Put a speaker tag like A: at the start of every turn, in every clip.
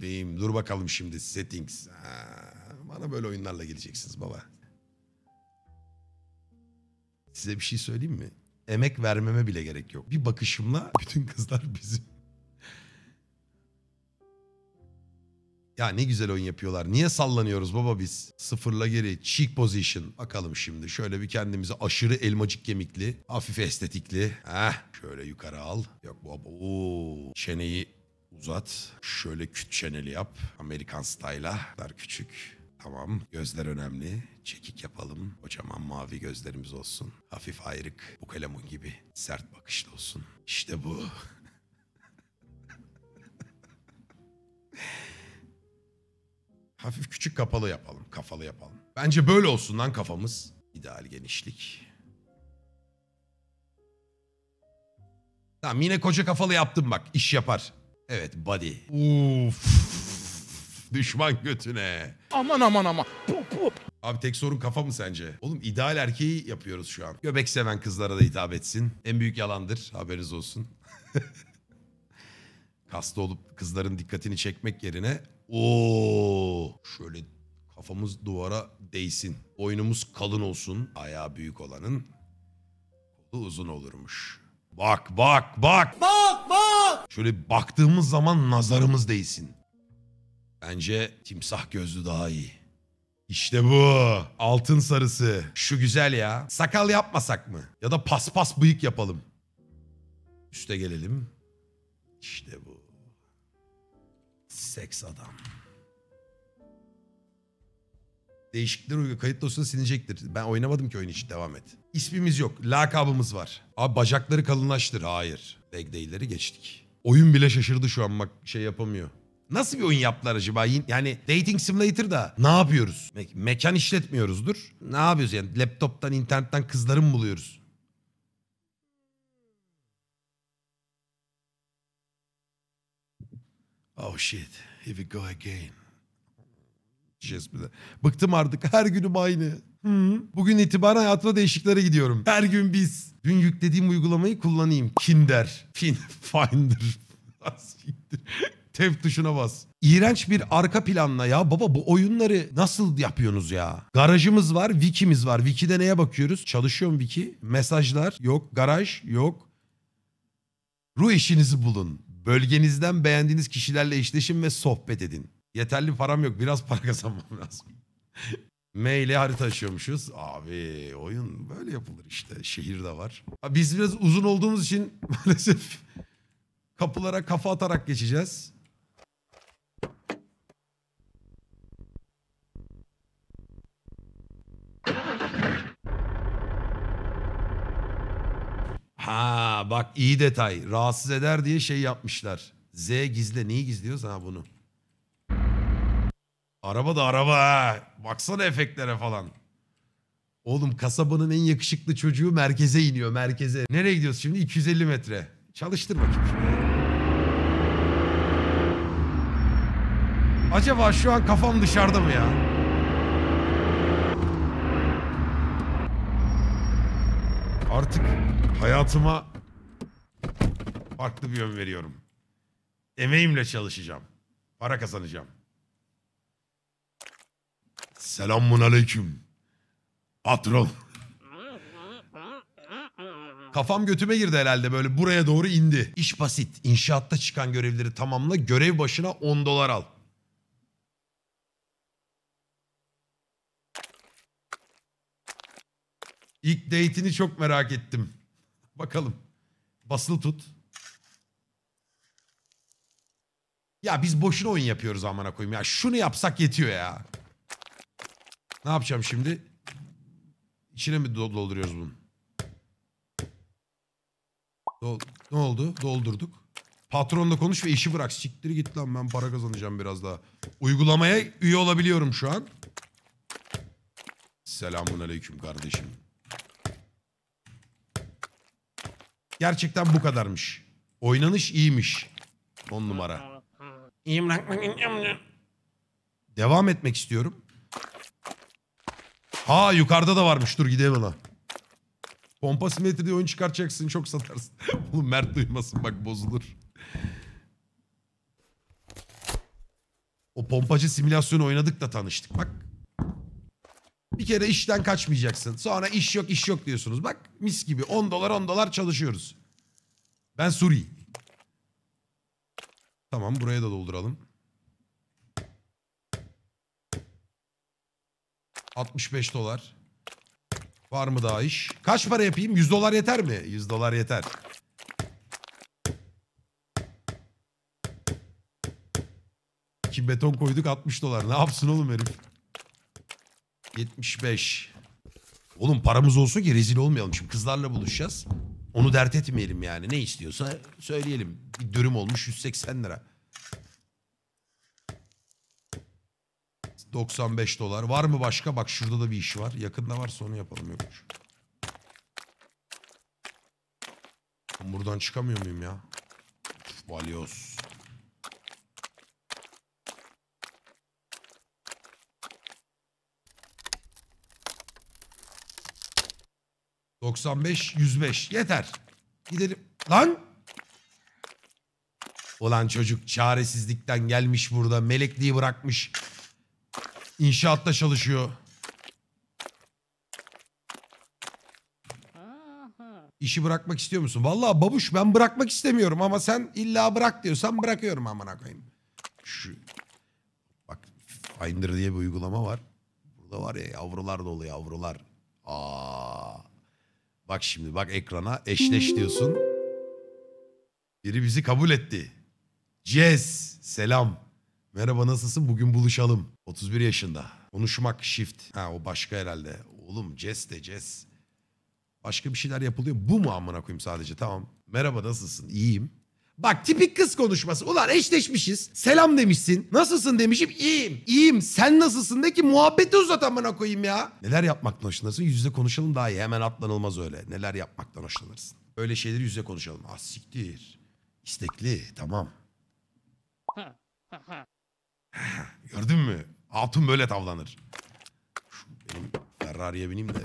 A: diyeyim. Dur bakalım şimdi settings. Ha, bana böyle oyunlarla geleceksiniz baba. Size bir şey söyleyeyim mi? Emek vermeme bile gerek yok. Bir bakışımla bütün kızlar bizim. Ya ne güzel oyun yapıyorlar. Niye sallanıyoruz baba biz? Sıfırla geri cheek position. Bakalım şimdi şöyle bir kendimizi aşırı elmacık kemikli, hafif estetikli. Heh, şöyle yukarı al. Yok baba Oo. Çeneyi Uzat. Şöyle küt çeneli yap. Amerikan style'a. Bunlar küçük. Tamam. Gözler önemli. Çekik yapalım. Kocaman mavi gözlerimiz olsun. Hafif ayrık. Bu kalemun gibi. Sert bakışlı olsun. İşte bu. Hafif küçük kapalı yapalım. Kafalı yapalım. Bence böyle olsun lan kafamız. İdeal genişlik. Tamam yine koca kafalı yaptım bak. iş yapar. Evet body. Uf. Düşman götüne. Aman aman aman. Pup pup. Abi tek sorun kafa mı sence? Oğlum ideal erkeği yapıyoruz şu an. Göbek seven kızlara da hitap etsin. En büyük yalandır haberiniz olsun. Kaslı olup kızların dikkatini çekmek yerine ooo şöyle kafamız duvara değsin. Boynumuz kalın olsun. Ayağı büyük olanın kolu uzun olurmuş. Bak bak bak.
B: Bak bak.
A: Şöyle baktığımız zaman nazarımız değsin. Bence timsah gözlü daha iyi. İşte bu. Altın sarısı. Şu güzel ya. Sakal yapmasak mı? Ya da paspas bıyık yapalım. Üste gelelim. İşte bu. Seks adam. Değişiklikler uygun. Kayıt dosyasını silinecektir. Ben oynamadım ki oyun için. Devam et. İsmimiz yok. Lakabımız var. Abi bacakları kalınlaştır. Hayır. Leg day'leri geçtik. Oyun bile şaşırdı şu an bak şey yapamıyor. Nasıl bir oyun yaptılar acaba? Yani Dating Simulator da ne yapıyoruz? Me- mekan işletmiyoruzdur. Ne yapıyoruz yani? Laptoptan, internetten kızları mı buluyoruz? Oh shit, here we go again. Bıktım artık her günüm aynı. Bugün itibaren hayatımda değişiklere gidiyorum. Her gün biz. Dün yüklediğim uygulamayı kullanayım. Kinder. Fin. Finder. Tev tuşuna bas. İğrenç bir arka planla ya baba bu oyunları nasıl yapıyorsunuz ya? Garajımız var, wikimiz var. Wiki'de neye bakıyoruz? Çalışıyor mu wiki? Mesajlar yok, garaj yok. Ruh işinizi bulun. Bölgenizden beğendiğiniz kişilerle eşleşin ve sohbet edin. Yeterli param yok. Biraz para kazanmam lazım. M ile harita açıyormuşuz. Abi oyun böyle yapılır işte. Şehir de var. Biz biraz uzun olduğumuz için maalesef kapılara kafa atarak geçeceğiz. Ha bak iyi detay. Rahatsız eder diye şey yapmışlar. Z gizle. Neyi gizliyoruz ha bunu? Araba da araba Baksana efektlere falan. Oğlum kasabanın en yakışıklı çocuğu merkeze iniyor merkeze. Nereye gidiyoruz şimdi? 250 metre. Çalıştır bakayım şunu. Acaba şu an kafam dışarıda mı ya? Artık hayatıma farklı bir yön veriyorum. Emeğimle çalışacağım. Para kazanacağım. Selamun aleyküm. Patron. Kafam götüme girdi herhalde böyle buraya doğru indi. İş basit. İnşaatta çıkan görevleri tamamla görev başına 10 dolar al. İlk date'ini çok merak ettim. Bakalım. Basılı tut. Ya biz boşuna oyun yapıyoruz amına koyayım ya. Şunu yapsak yetiyor ya. Ne yapacağım şimdi? İçine mi dolduruyoruz bunu? Dol ne oldu? Doldurduk. Patronla konuş ve işi bırak. Siktir git lan ben para kazanacağım biraz daha. Uygulamaya üye olabiliyorum şu an. Selamun aleyküm kardeşim. Gerçekten bu kadarmış. Oynanış iyiymiş. On numara. İyiyim Devam etmek istiyorum. Ha yukarıda da varmış. Dur gidelim ona. Pompa simetri diye oyun çıkartacaksın. Çok satarsın. Oğlum Mert duymasın bak bozulur. O pompacı simülasyonu oynadık da tanıştık bak. Bir kere işten kaçmayacaksın. Sonra iş yok iş yok diyorsunuz. Bak mis gibi 10 dolar 10 dolar çalışıyoruz. Ben Suri. Tamam buraya da dolduralım. 65 dolar. Var mı daha iş? Kaç para yapayım? 100 dolar yeter mi? 100 dolar yeter. İki beton koyduk 60 dolar. Ne yapsın oğlum herif? 75. Oğlum paramız olsun ki rezil olmayalım. Şimdi kızlarla buluşacağız. Onu dert etmeyelim yani. Ne istiyorsa söyleyelim. Bir dürüm olmuş 180 lira. 95 dolar. Var mı başka? Bak şurada da bir iş var. Yakında var onu yapalım yokmuş. Buradan çıkamıyor muyum ya? valios ...95, 105. Yeter. Gidelim. Lan! Olan çocuk çaresizlikten gelmiş burada. Melekliği bırakmış. İnşaatta çalışıyor. İşi bırakmak istiyor musun? Vallahi babuş ben bırakmak istemiyorum ama sen illa bırak diyorsan bırakıyorum amına koyayım. Şu bak Finder diye bir uygulama var. Burada var ya yavrular dolu yavrular. Aa. Bak şimdi bak ekrana eşleş diyorsun. Biri bizi kabul etti. Jez selam. Merhaba nasılsın? Bugün buluşalım. 31 yaşında. Konuşmak shift. Ha o başka herhalde. Oğlum Jess de Jess. Başka bir şeyler yapılıyor. Bu mu amına koyayım sadece? Tamam. Merhaba nasılsın? İyiyim. Bak tipik kız konuşması. Ulan eşleşmişiz. Selam demişsin. Nasılsın demişim. İyiyim. İyiyim. Sen nasılsın de ki muhabbeti uzat amına koyayım ya. Neler yapmaktan hoşlanırsın? Yüzde konuşalım daha iyi. Hemen atlanılmaz öyle. Neler yapmaktan hoşlanırsın? Öyle şeyleri yüzde konuşalım. Ah İstekli. Tamam. Gördün mü? Altın böyle tavlanır. Şu benim Ferrari'ye bineyim de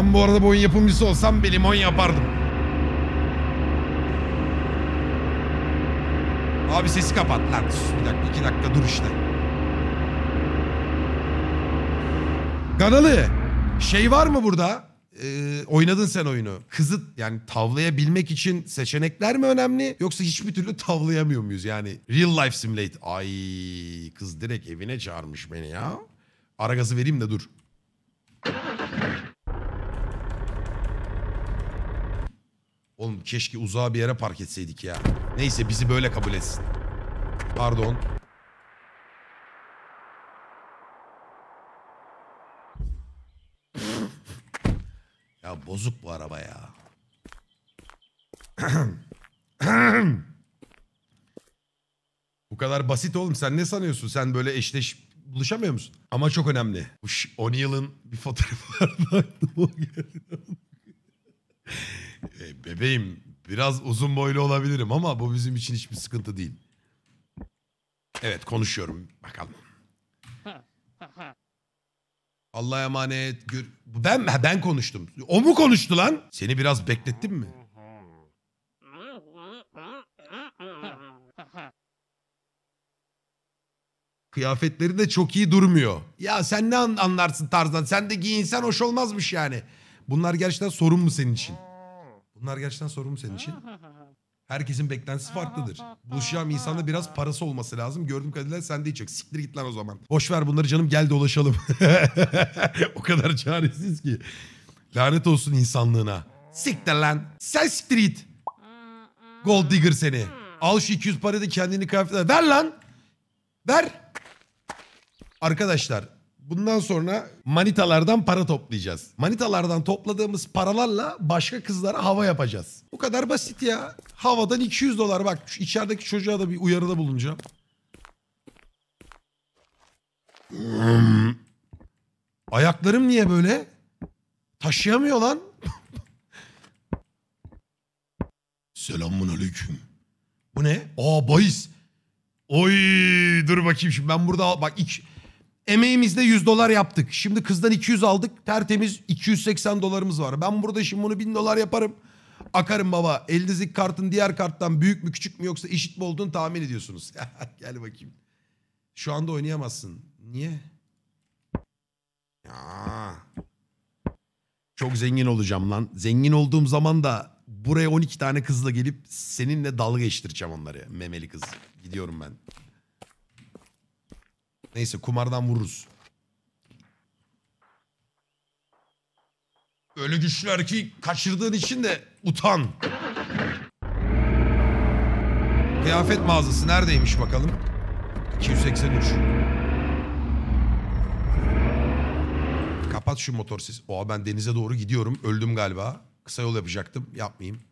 A: Ben bu arada bu oyun yapımcısı olsam bir limon yapardım. Abi sesi kapat lan. bir dakika iki dakika dur işte. Kanalı. Şey var mı burada? Ee, oynadın sen oyunu. Kızı yani tavlayabilmek için seçenekler mi önemli? Yoksa hiçbir türlü tavlayamıyor muyuz? Yani real life simulate. Ay kız direkt evine çağırmış beni ya. Ara gazı vereyim de dur. Oğlum keşke uzağa bir yere park etseydik ya. Neyse bizi böyle kabul etsin. Pardon. ya bozuk bu araba ya. bu kadar basit oğlum. Sen ne sanıyorsun? Sen böyle eşleş buluşamıyor musun? Ama çok önemli. Bu 10 yılın bir fotoğrafı vardı aklıma geldi. E, bebeğim biraz uzun boylu olabilirim ama bu bizim için hiçbir sıkıntı değil. Evet konuşuyorum bakalım. Allah'a emanet. Gör... Ben ben konuştum. O mu konuştu lan? Seni biraz beklettim mi? Kıyafetleri de çok iyi durmuyor. Ya sen ne anlarsın tarzdan? Sen de giyinsen hoş olmazmış yani. Bunlar gerçekten sorun mu senin için? Bunlar gerçekten sorumlu senin için. Herkesin beklentisi farklıdır. Buluşacağım insanda biraz parası olması lazım. Gördüğüm kadarıyla sen de hiç yok. Siktir git lan o zaman. Boş ver bunları canım gel dolaşalım. o kadar çaresiz ki. Lanet olsun insanlığına. Siktir lan. Sen siktir git. Gold digger seni. Al şu 200 parayı da kendini kıyafetler. Ver lan. Ver. Arkadaşlar Bundan sonra manitalardan para toplayacağız. Manitalardan topladığımız paralarla başka kızlara hava yapacağız. Bu kadar basit ya. Havadan 200 dolar bak şu içerideki çocuğa da bir uyarıda bulunacağım. Hmm. Ayaklarım niye böyle? Taşıyamıyor lan. Selamun Bu ne? Aa bahis. Oy dur bakayım şimdi ben burada bak iki, Emeğimizde 100 dolar yaptık. Şimdi kızdan 200 aldık. Tertemiz 280 dolarımız var. Ben burada şimdi bunu 1000 dolar yaparım. Akarım baba. Elinizdeki kartın diğer karttan büyük mü küçük mü yoksa eşit mi olduğunu tahmin ediyorsunuz. Gel bakayım. Şu anda oynayamazsın. Niye? Ya. Çok zengin olacağım lan. Zengin olduğum zaman da buraya 12 tane kızla gelip seninle dalga geçtireceğim onları. Memeli kız. Gidiyorum ben. Neyse kumardan vururuz. Öyle güçlü ki kaçırdığın için de utan. Kıyafet mağazası neredeymiş bakalım? 283. Kapat şu motor siz. Oha ben denize doğru gidiyorum. Öldüm galiba. Kısa yol yapacaktım. Yapmayayım.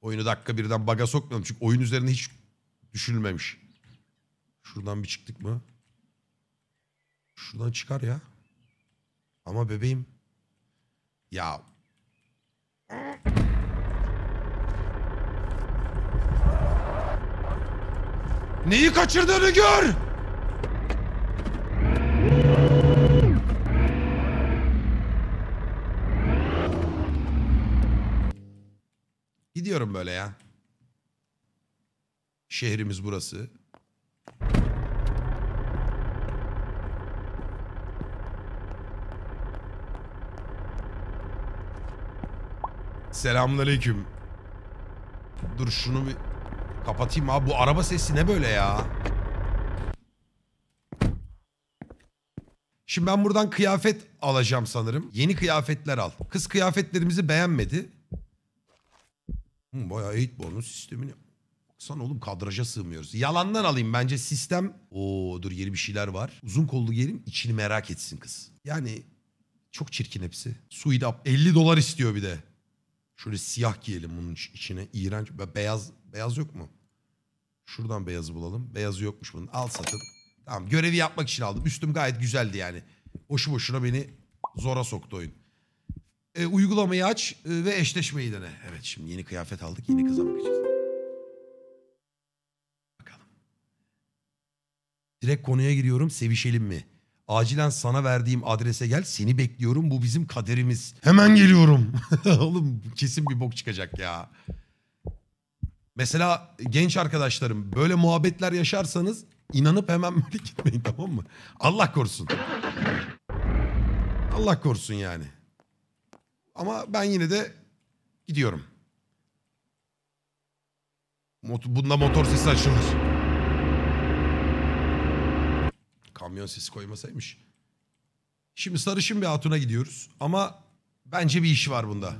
A: Oyunu dakika birden baga sokmadım Çünkü oyun üzerine hiç düşünülmemiş. Şuradan bir çıktık mı? Şuradan çıkar ya. Ama bebeğim. Ya.
B: Neyi kaçırdığını gör.
A: Gidiyorum böyle ya. Şehrimiz burası. Selamünaleyküm. Dur şunu bir kapatayım abi. Bu araba sesi ne böyle ya? Şimdi ben buradan kıyafet alacağım sanırım. Yeni kıyafetler al. Kız kıyafetlerimizi beğenmedi. Hı, hmm, bayağı 8 bonus sistemini. sen oğlum kadraja sığmıyoruz. Yalandan alayım bence sistem. Oo dur yeni bir şeyler var. Uzun kollu giyelim içini merak etsin kız. Yani çok çirkin hepsi. Suid up 50 dolar istiyor bir de. Şöyle siyah giyelim bunun içine. İğrenç. Beyaz, beyaz yok mu? Şuradan beyazı bulalım. Beyazı yokmuş bunun. Al satın. Tamam görevi yapmak için aldım. Üstüm gayet güzeldi yani. Boşu boşuna beni zora soktu oyun. E, uygulamayı aç e, ve eşleşmeyi dene. Evet şimdi yeni kıyafet aldık. Yeni kıza bakacağız. Bakalım. Direkt konuya giriyorum. Sevişelim mi? Acilen sana verdiğim adrese gel. Seni bekliyorum. Bu bizim kaderimiz. Hemen geliyorum. Oğlum kesin bir bok çıkacak ya. Mesela genç arkadaşlarım böyle muhabbetler yaşarsanız inanıp hemen böyle gitmeyin tamam mı? Allah korusun. Allah korusun yani. Ama ben yine de gidiyorum. Mot- Bunda motor sesi açılır. Kamyon sesi koymasaymış. Şimdi sarışın bir hatuna gidiyoruz ama bence bir işi var bunda.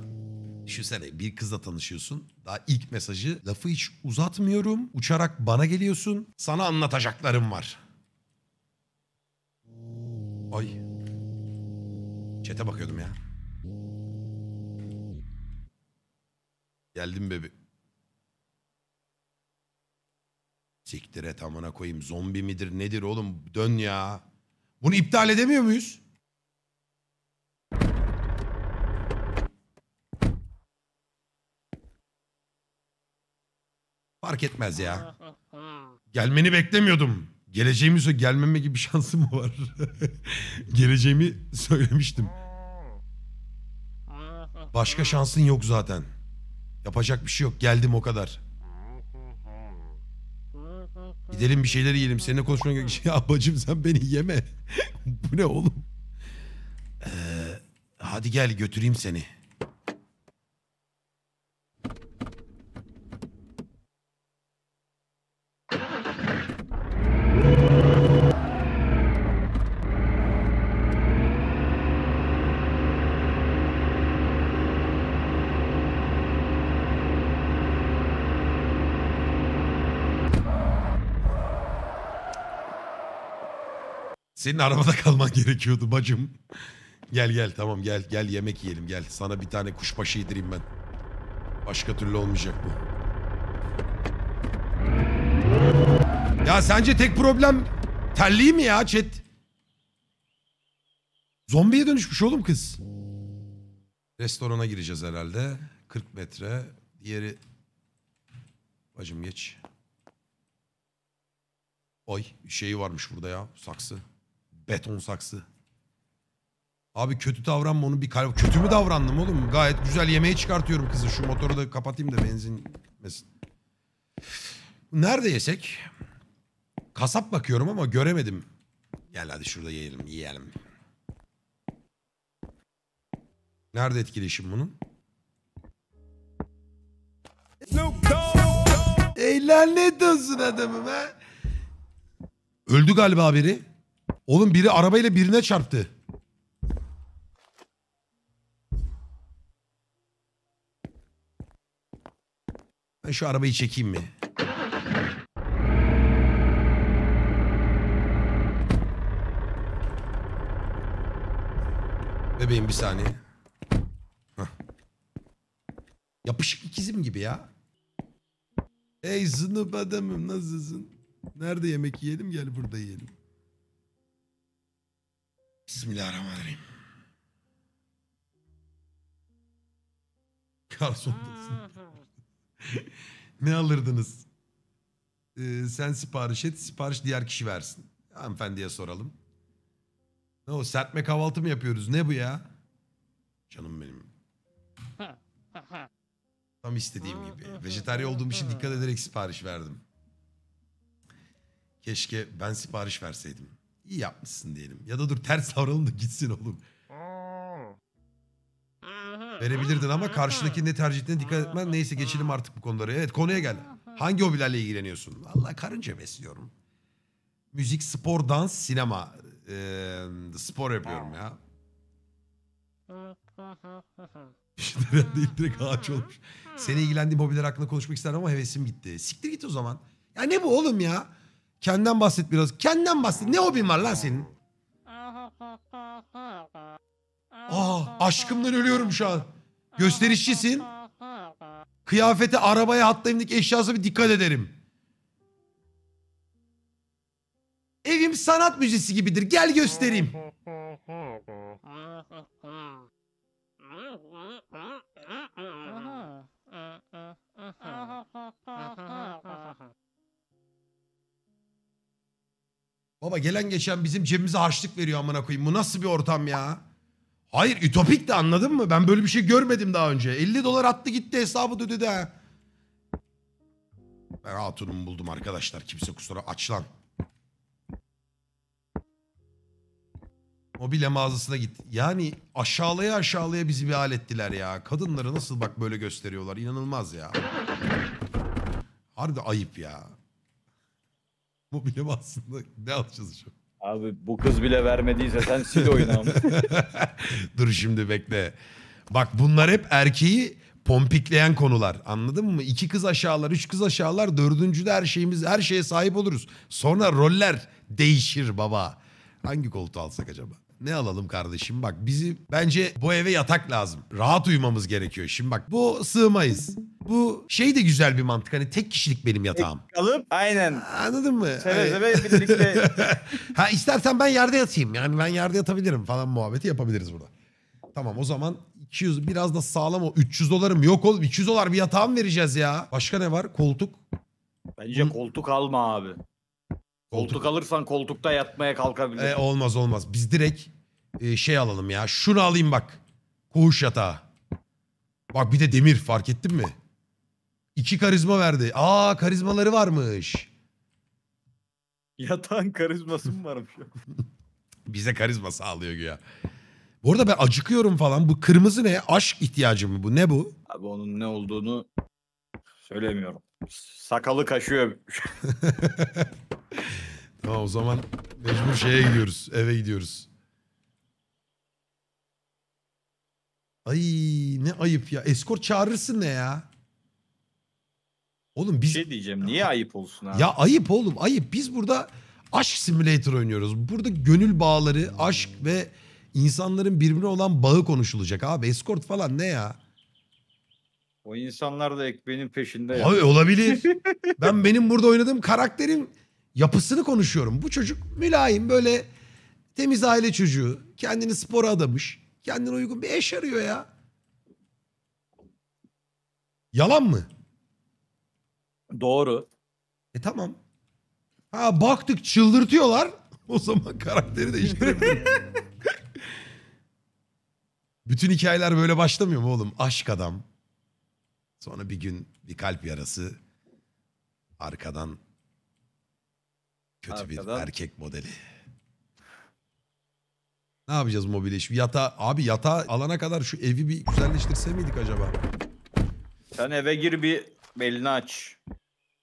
A: Düşünsene bir kızla tanışıyorsun. Daha ilk mesajı lafı hiç uzatmıyorum. Uçarak bana geliyorsun. Sana anlatacaklarım var. Ay. Çete bakıyordum ya. Geldim bebi. Siktir et amına koyayım. Zombi midir nedir oğlum? Dön ya. Bunu iptal edemiyor muyuz? Fark etmez ya. Gelmeni beklemiyordum. Geleceğimi söyle gelmeme gibi bir şansım var. Geleceğimi söylemiştim. Başka şansın yok zaten. Yapacak bir şey yok. Geldim o kadar. Gidelim bir şeyler yiyelim. Seninle konuşmaya gerek şey. Abacım sen beni yeme. Bu ne oğlum? Ee, hadi gel götüreyim seni. Senin arabada kalman gerekiyordu bacım. Gel gel tamam gel gel yemek yiyelim gel. Sana bir tane kuşbaşı yedireyim ben. Başka türlü olmayacak bu. Ya sence tek problem terliği mi ya chat? Zombiye dönüşmüş oğlum kız. Restorana gireceğiz herhalde. 40 metre. Diğeri... Bacım geç. Oy şeyi varmış burada ya saksı. Beton saksı. Abi kötü davranma onu bir kalp. Kötü mü davrandım oğlum? Gayet güzel yemeği çıkartıyorum kızı. Şu motoru da kapatayım da benzin gitmesin. Nerede yesek? Kasap bakıyorum ama göremedim. Gel hadi şurada yiyelim, yiyelim. Nerede etkileşim bunun?
B: Ey lanet
A: olsun adamım ha. Öldü galiba biri. Oğlum biri arabayla birine çarptı. Ben şu arabayı çekeyim mi? Bebeğim bir saniye. Heh. Yapışık ikizim gibi ya. Hey zınıp adamım nasılsın? Nerede yemek yiyelim gel burada yiyelim. Bismillahirrahmanirrahim. Garsondasın. ne alırdınız? Ee, sen sipariş et, sipariş diğer kişi versin. Hanımefendiye soralım. Ne o sertme kahvaltı mı yapıyoruz? Ne bu ya? Canım benim. Tam istediğim gibi. Vejetaryen olduğum için dikkat ederek sipariş verdim. Keşke ben sipariş verseydim. İyi yapmışsın diyelim. Ya da dur ters davranalım da gitsin oğlum.
B: Verebilirdin ama
A: karşıdaki ne tercihine dikkat etmen. Neyse geçelim artık bu konulara. Evet konuya gel. Hangi hobilerle ilgileniyorsun? Valla karınca besliyorum. Müzik, spor, dans, sinema. Ee, spor yapıyorum ya. Şunlardan değil direkt ağaç olmuş. Seni ilgilendiğim hobiler hakkında konuşmak isterim ama hevesim gitti. Siktir git o zaman. Ya ne bu oğlum ya? Kendinden bahset biraz. Kendinden bahset. Ne hobin var lan senin? Aa, ah, aşkımdan ölüyorum şu an. Gösterişçisin. Kıyafete, arabaya, hatta evdeki eşyasına bir dikkat ederim. Evim sanat müzesi gibidir. Gel göstereyim. Baba gelen geçen bizim cebimize harçlık veriyor amına koyayım. Bu nasıl bir ortam ya? Hayır ütopik de anladın mı? Ben böyle bir şey görmedim daha önce. 50 dolar attı gitti hesabı da ödedi Ben hatunumu buldum arkadaşlar. Kimse kusura açlan. lan. Mobilya mağazasına git. Yani aşağılaya aşağılaya bizi bir hal ettiler ya. Kadınları nasıl bak böyle gösteriyorlar. İnanılmaz ya. Harbi ayıp ya. Bu bilim aslında ne alacağız şu? Abi bu kız bile vermediyse sen sil oyunu Dur şimdi bekle. Bak bunlar hep erkeği pompikleyen konular. Anladın mı? İki kız aşağılar, üç kız aşağılar, dördüncüde her şeyimiz, her şeye sahip oluruz. Sonra roller değişir baba. Hangi koltuğu alsak acaba? Ne alalım kardeşim bak bizi bence bu eve yatak lazım. Rahat uyumamız gerekiyor. Şimdi bak bu sığmayız. Bu şey de güzel bir mantık hani tek kişilik benim yatağım. Kalıp. aynen. Anladın mı? Seve seve hani birlikte ha istersen ben yerde yatayım yani ben yerde yatabilirim falan muhabbeti yapabiliriz burada. Tamam o zaman 200 biraz da sağlam o 300 dolarım yok oğlum 200 dolar bir yatağım vereceğiz ya. Başka ne var? Koltuk.
C: bence koltuk alma abi. Koltuk alırsan koltukta yatmaya kalkabilir. E,
A: olmaz olmaz. Biz direkt e, şey alalım ya. Şunu alayım bak. Koğuş yatağı. Bak bir de demir fark ettin mi? İki karizma verdi. Aa karizmaları varmış.
C: Yatağın karizması mı varmış?
A: Bize karizma sağlıyor ya. Bu arada ben acıkıyorum falan. Bu kırmızı ne? Aşk ihtiyacı mı bu? Ne bu?
C: Abi onun ne olduğunu söylemiyorum. Sakalı kaşıyor.
A: tamam o zaman mecbur şeye gidiyoruz. Eve gidiyoruz. Ay ne ayıp ya. Eskort
C: çağırırsın ne ya? Oğlum biz... Bir şey diyeceğim. Niye ayıp olsun abi? Ya
A: ayıp oğlum ayıp. Biz burada aşk simulator oynuyoruz. Burada gönül bağları, aşk ve insanların birbirine olan bağı konuşulacak abi. Eskort falan ne ya?
C: O insanlar da ekmeğinin peşinde. Yani. Abi olabilir.
A: ben benim burada oynadığım karakterin yapısını konuşuyorum. Bu çocuk mülayim böyle temiz aile çocuğu. Kendini spora adamış. Kendine uygun bir eş arıyor ya. Yalan mı? Doğru. E tamam. Ha baktık çıldırtıyorlar. O zaman karakteri değiştirebilirim. Bütün hikayeler böyle başlamıyor mu oğlum? Aşk adam, Sonra bir gün bir kalp yarası arkadan kötü Arkadan. bir erkek modeli. Ne yapacağız mobile iş? Yata abi yata alana kadar şu evi bir güzelleştirse miydik acaba?
C: Sen eve gir bir belini aç.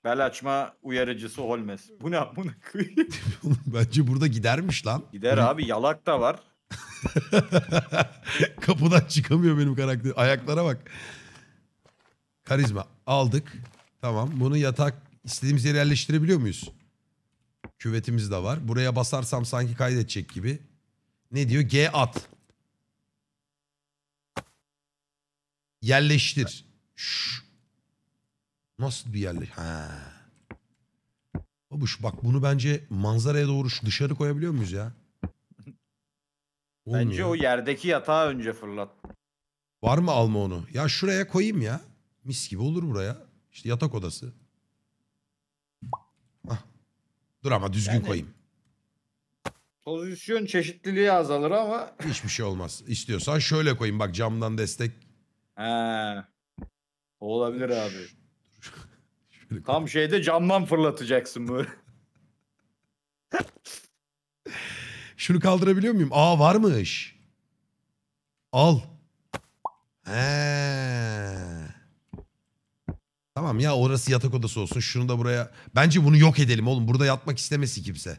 C: Bel açma uyarıcısı Holmes. Bu ne amına koyayım?
A: Bence burada gidermiş
C: lan. Gider abi yalak da var.
A: Kapıdan çıkamıyor benim karakter. Ayaklara bak. Karizma aldık. Tamam bunu yatak istediğimiz yere yerleştirebiliyor muyuz? Küvetimiz de var. Buraya basarsam sanki kaydedecek gibi. Ne diyor? G at. Yerleştir. Şş. Nasıl bir yerleş? Ha. Babuş bak bunu bence manzaraya doğru dışarı koyabiliyor muyuz ya? Olmuyor. Bence o
C: yerdeki yatağı önce fırlat.
A: Var mı alma onu? Ya şuraya koyayım ya. Mis gibi olur buraya. İşte yatak odası. Hah. Dur ama düzgün Yani- koyayım.
C: Pozisyon çeşitliliği azalır ama.
A: Hiçbir şey olmaz. İstiyorsan şöyle koyayım. Bak camdan destek.
C: He. olabilir abi. Şöyle Tam şeyde camdan fırlatacaksın böyle.
A: Şunu kaldırabiliyor muyum? Aa varmış. Al. He. Tamam ya orası yatak odası olsun. Şunu da buraya. Bence bunu yok edelim oğlum. Burada yatmak istemesi kimse.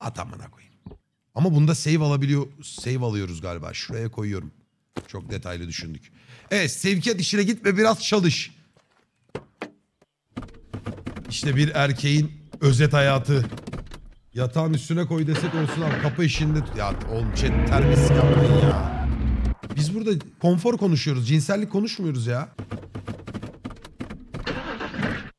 A: At amına koyayım. Ama bunda save alabiliyor. Save alıyoruz galiba. Şuraya koyuyorum. Çok detaylı düşündük. Evet sevkiyat işine gitme biraz çalış. İşte bir erkeğin özet hayatı. Yatağın üstüne koy desek olsun abi kapı işinde... Ya oğlum chat terbiyesiz yapmayın ya. Biz burada konfor konuşuyoruz. Cinsellik konuşmuyoruz ya.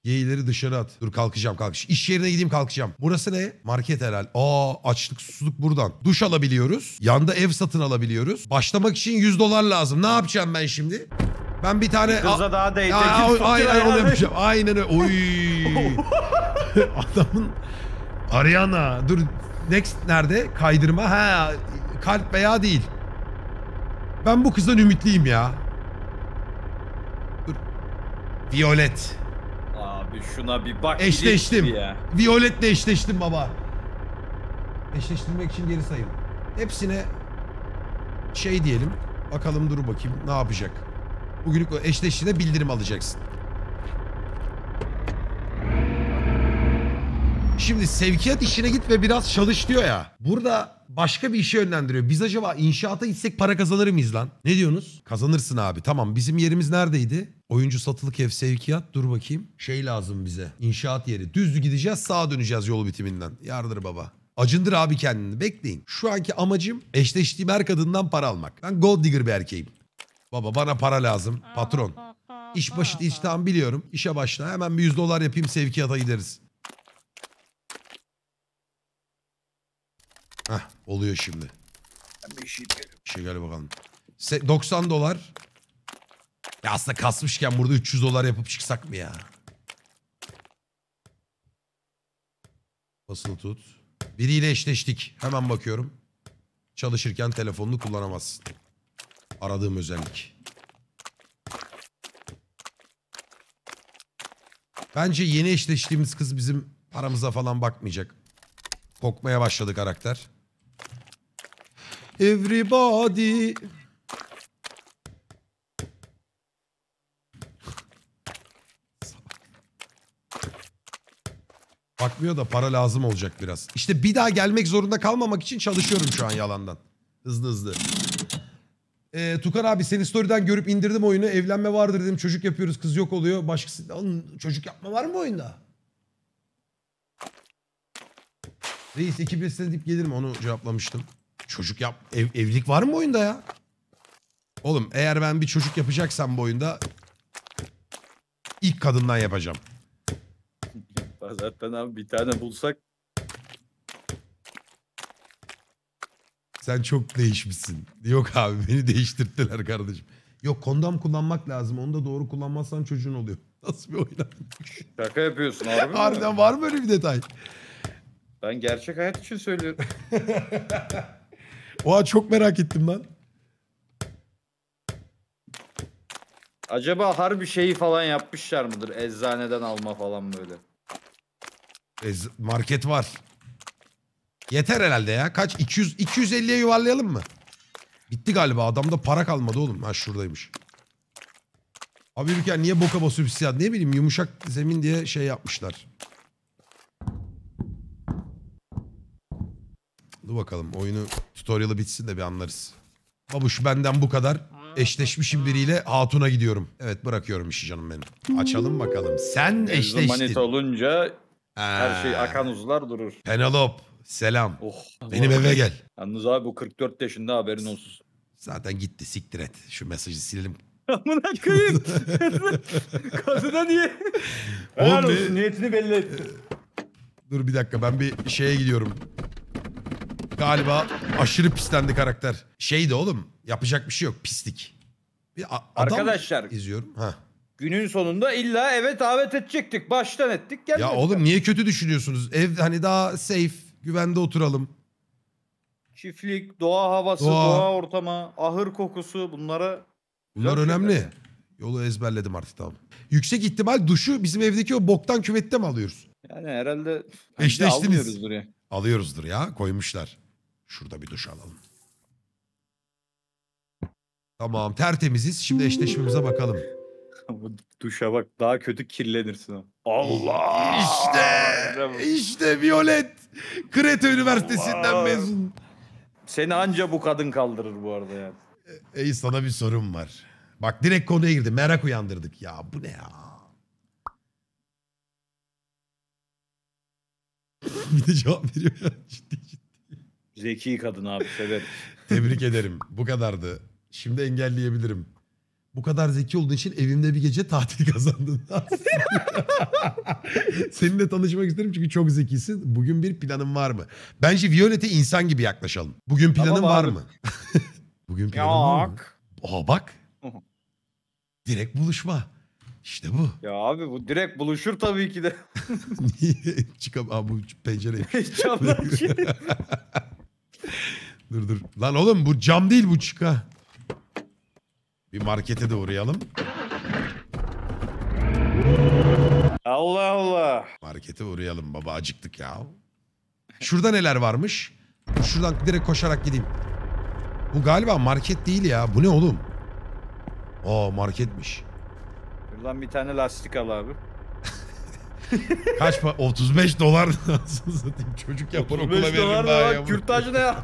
A: Yeğileri dışarı at. Dur kalkacağım kalkış. İş yerine gideyim kalkacağım. Burası ne? Market herhal. Aa açlık susuzluk buradan. Duş alabiliyoruz. Yanda ev satın alabiliyoruz. Başlamak için 100 dolar lazım. Ne yapacağım ben şimdi? Ben bir tane... Kıza daha değil. aynen onu yapacağım. Aynen öyle. Oy. Adamın... Ariana. Dur. Next nerede? Kaydırma. Ha kalp veya değil. Ben bu kızdan ümitliyim ya.
C: Dur. Violet. Abi şuna bir bak. Eşleştim.
A: Violet'le eşleştim baba. Eşleştirmek için geri sayın. Hepsine şey diyelim. Bakalım dur bakayım ne yapacak. Bugünlük o eşleştiğine bildirim alacaksın. Şimdi sevkiyat işine git ve biraz çalış diyor ya. Burada başka bir işe yönlendiriyor. Biz acaba inşaata gitsek para kazanır mıyız lan? Ne diyorsunuz? Kazanırsın abi. Tamam bizim yerimiz neredeydi? Oyuncu satılık ev sevkiyat dur bakayım. Şey lazım bize. İnşaat yeri. Düz gideceğiz sağa döneceğiz yol bitiminden. Yardır baba. Acındır abi kendini. Bekleyin. Şu anki amacım eşleştiğim her kadından para almak. Ben gold digger bir erkeğim. Baba bana para lazım. Patron. İş başı iştahım biliyorum. İşe başla. Hemen bir 100 dolar yapayım sevkiyata gideriz. Heh, oluyor şimdi. Ben bir işe şey gel bakalım. Se 90 dolar. Ya aslında kasmışken burada 300 dolar yapıp çıksak mı ya? Basılı tut. Biriyle eşleştik. Hemen bakıyorum. Çalışırken telefonunu kullanamazsın. Aradığım özellik. Bence yeni eşleştiğimiz kız bizim paramıza falan bakmayacak. Kokmaya başladı karakter. Everybody... Bakmıyor da para lazım olacak biraz. İşte bir daha gelmek zorunda kalmamak için çalışıyorum şu an yalandan. Hızlı hızlı. Ee, Tukan abi seni story'den görüp indirdim oyunu. Evlenme vardır dedim. Çocuk yapıyoruz kız yok oluyor. Başkası... Oğlum, çocuk yapma var mı oyunda? Reis ekip listesine deyip gelirim onu cevaplamıştım. Çocuk yap... Ev, evlilik var mı oyunda ya? Oğlum eğer ben bir çocuk yapacaksam bu oyunda ilk kadından yapacağım
C: zaten abi. Bir tane bulsak.
A: Sen çok değişmişsin. Yok abi beni değiştirdiler kardeşim. Yok kondom kullanmak lazım. Onu da doğru kullanmazsan çocuğun oluyor. Nasıl bir oyun?
C: Şaka yapıyorsun abi. Harbiden
A: var mı öyle bir detay?
C: Ben gerçek hayat için söylüyorum.
A: Oha çok merak ettim ben.
C: Acaba harbi şeyi falan yapmışlar mıdır? Eczaneden alma falan böyle.
A: E, market var. Yeter herhalde ya. Kaç? 200 250'ye yuvarlayalım mı? Bitti galiba. Adamda para kalmadı oğlum. Ha şuradaymış. Abi ülken niye boka basıyor siyah? Ne bileyim yumuşak zemin diye şey yapmışlar. Dur bakalım oyunu tutorial'ı bitsin de bir anlarız. Babuş benden bu kadar. Eşleşmişim biriyle hatuna gidiyorum. Evet bırakıyorum işi canım benim. Açalım bakalım. Sen eşleştin. Manita
C: olunca her şey akan uzlar durur.
A: Penelop selam. Oh. Benim eve gel.
C: Yalnız abi bu 44 yaşında haberin olsun. Zaten gitti siktir et. Şu mesajı silelim.
B: Amına koyayım.
C: Kadına niye? Helal Oğlum olsun bir- niyetini
A: belli et. Ee, dur bir dakika ben bir şeye gidiyorum. Galiba aşırı pislendi karakter. Şey de oğlum yapacak bir şey yok pislik. Bir a- Arkadaşlar
C: izliyorum. Ha. Günün sonunda illa eve davet edecektik. Baştan ettik. Gelmedik. Ya
A: oğlum niye kötü düşünüyorsunuz? Ev hani daha safe, güvende oturalım.
C: Çiftlik, doğa havası, doğa, Doğa. ortamı, ahır kokusu bunlara...
A: Bunlar önemli. şeyler. Yolu ezberledim artık tamam. Yüksek ihtimal duşu bizim evdeki o boktan küvette mi alıyoruz?
C: Yani herhalde... bence Eşleştiniz. almıyoruz buraya.
A: Alıyoruzdur ya koymuşlar.
C: Şurada bir duş alalım.
A: Tamam tertemiziz. Şimdi eşleşmemize bakalım.
C: Ama duşa bak daha kötü kirlenirsin. Allah!
B: İşte!
C: işte Violet! Kreta Üniversitesi'nden Allah! mezun.
A: Seni anca bu kadın kaldırır bu arada yani. E, ey sana bir sorum var. Bak direkt konuya girdi. Merak uyandırdık. Ya bu ne ya? bir de cevap veriyor. ciddi ciddi. Zeki kadın abi sever. Tebrik ederim. Bu kadardı. Şimdi engelleyebilirim. Bu kadar zeki olduğun için evimde bir gece tatil kazandın. Seninle tanışmak isterim çünkü çok zekisin. Bugün bir planın var mı? Bence Violet'e insan gibi yaklaşalım. Bugün planın Tamam var mı? Bugün planın var mı? Yok. bak. Direkt buluşma. İşte bu.
C: Ya abi bu direkt buluşur tabii ki de.
A: Niye çıkam? Aa bu pencere. Camdan Dur dur. Lan oğlum bu cam değil bu çıka. Bir markete de uğrayalım.
C: Allah Allah.
A: Markete uğrayalım baba acıktık ya. Şurada neler varmış? Şuradan direkt koşarak gideyim. Bu galiba market değil ya. Bu ne oğlum? Aa marketmiş.
C: Buradan bir tane lastik al abi.
A: Kaç pa 35 dolar satayım. Çocuk yapar okula veririm daha ya.
C: Kürtajı ne ya?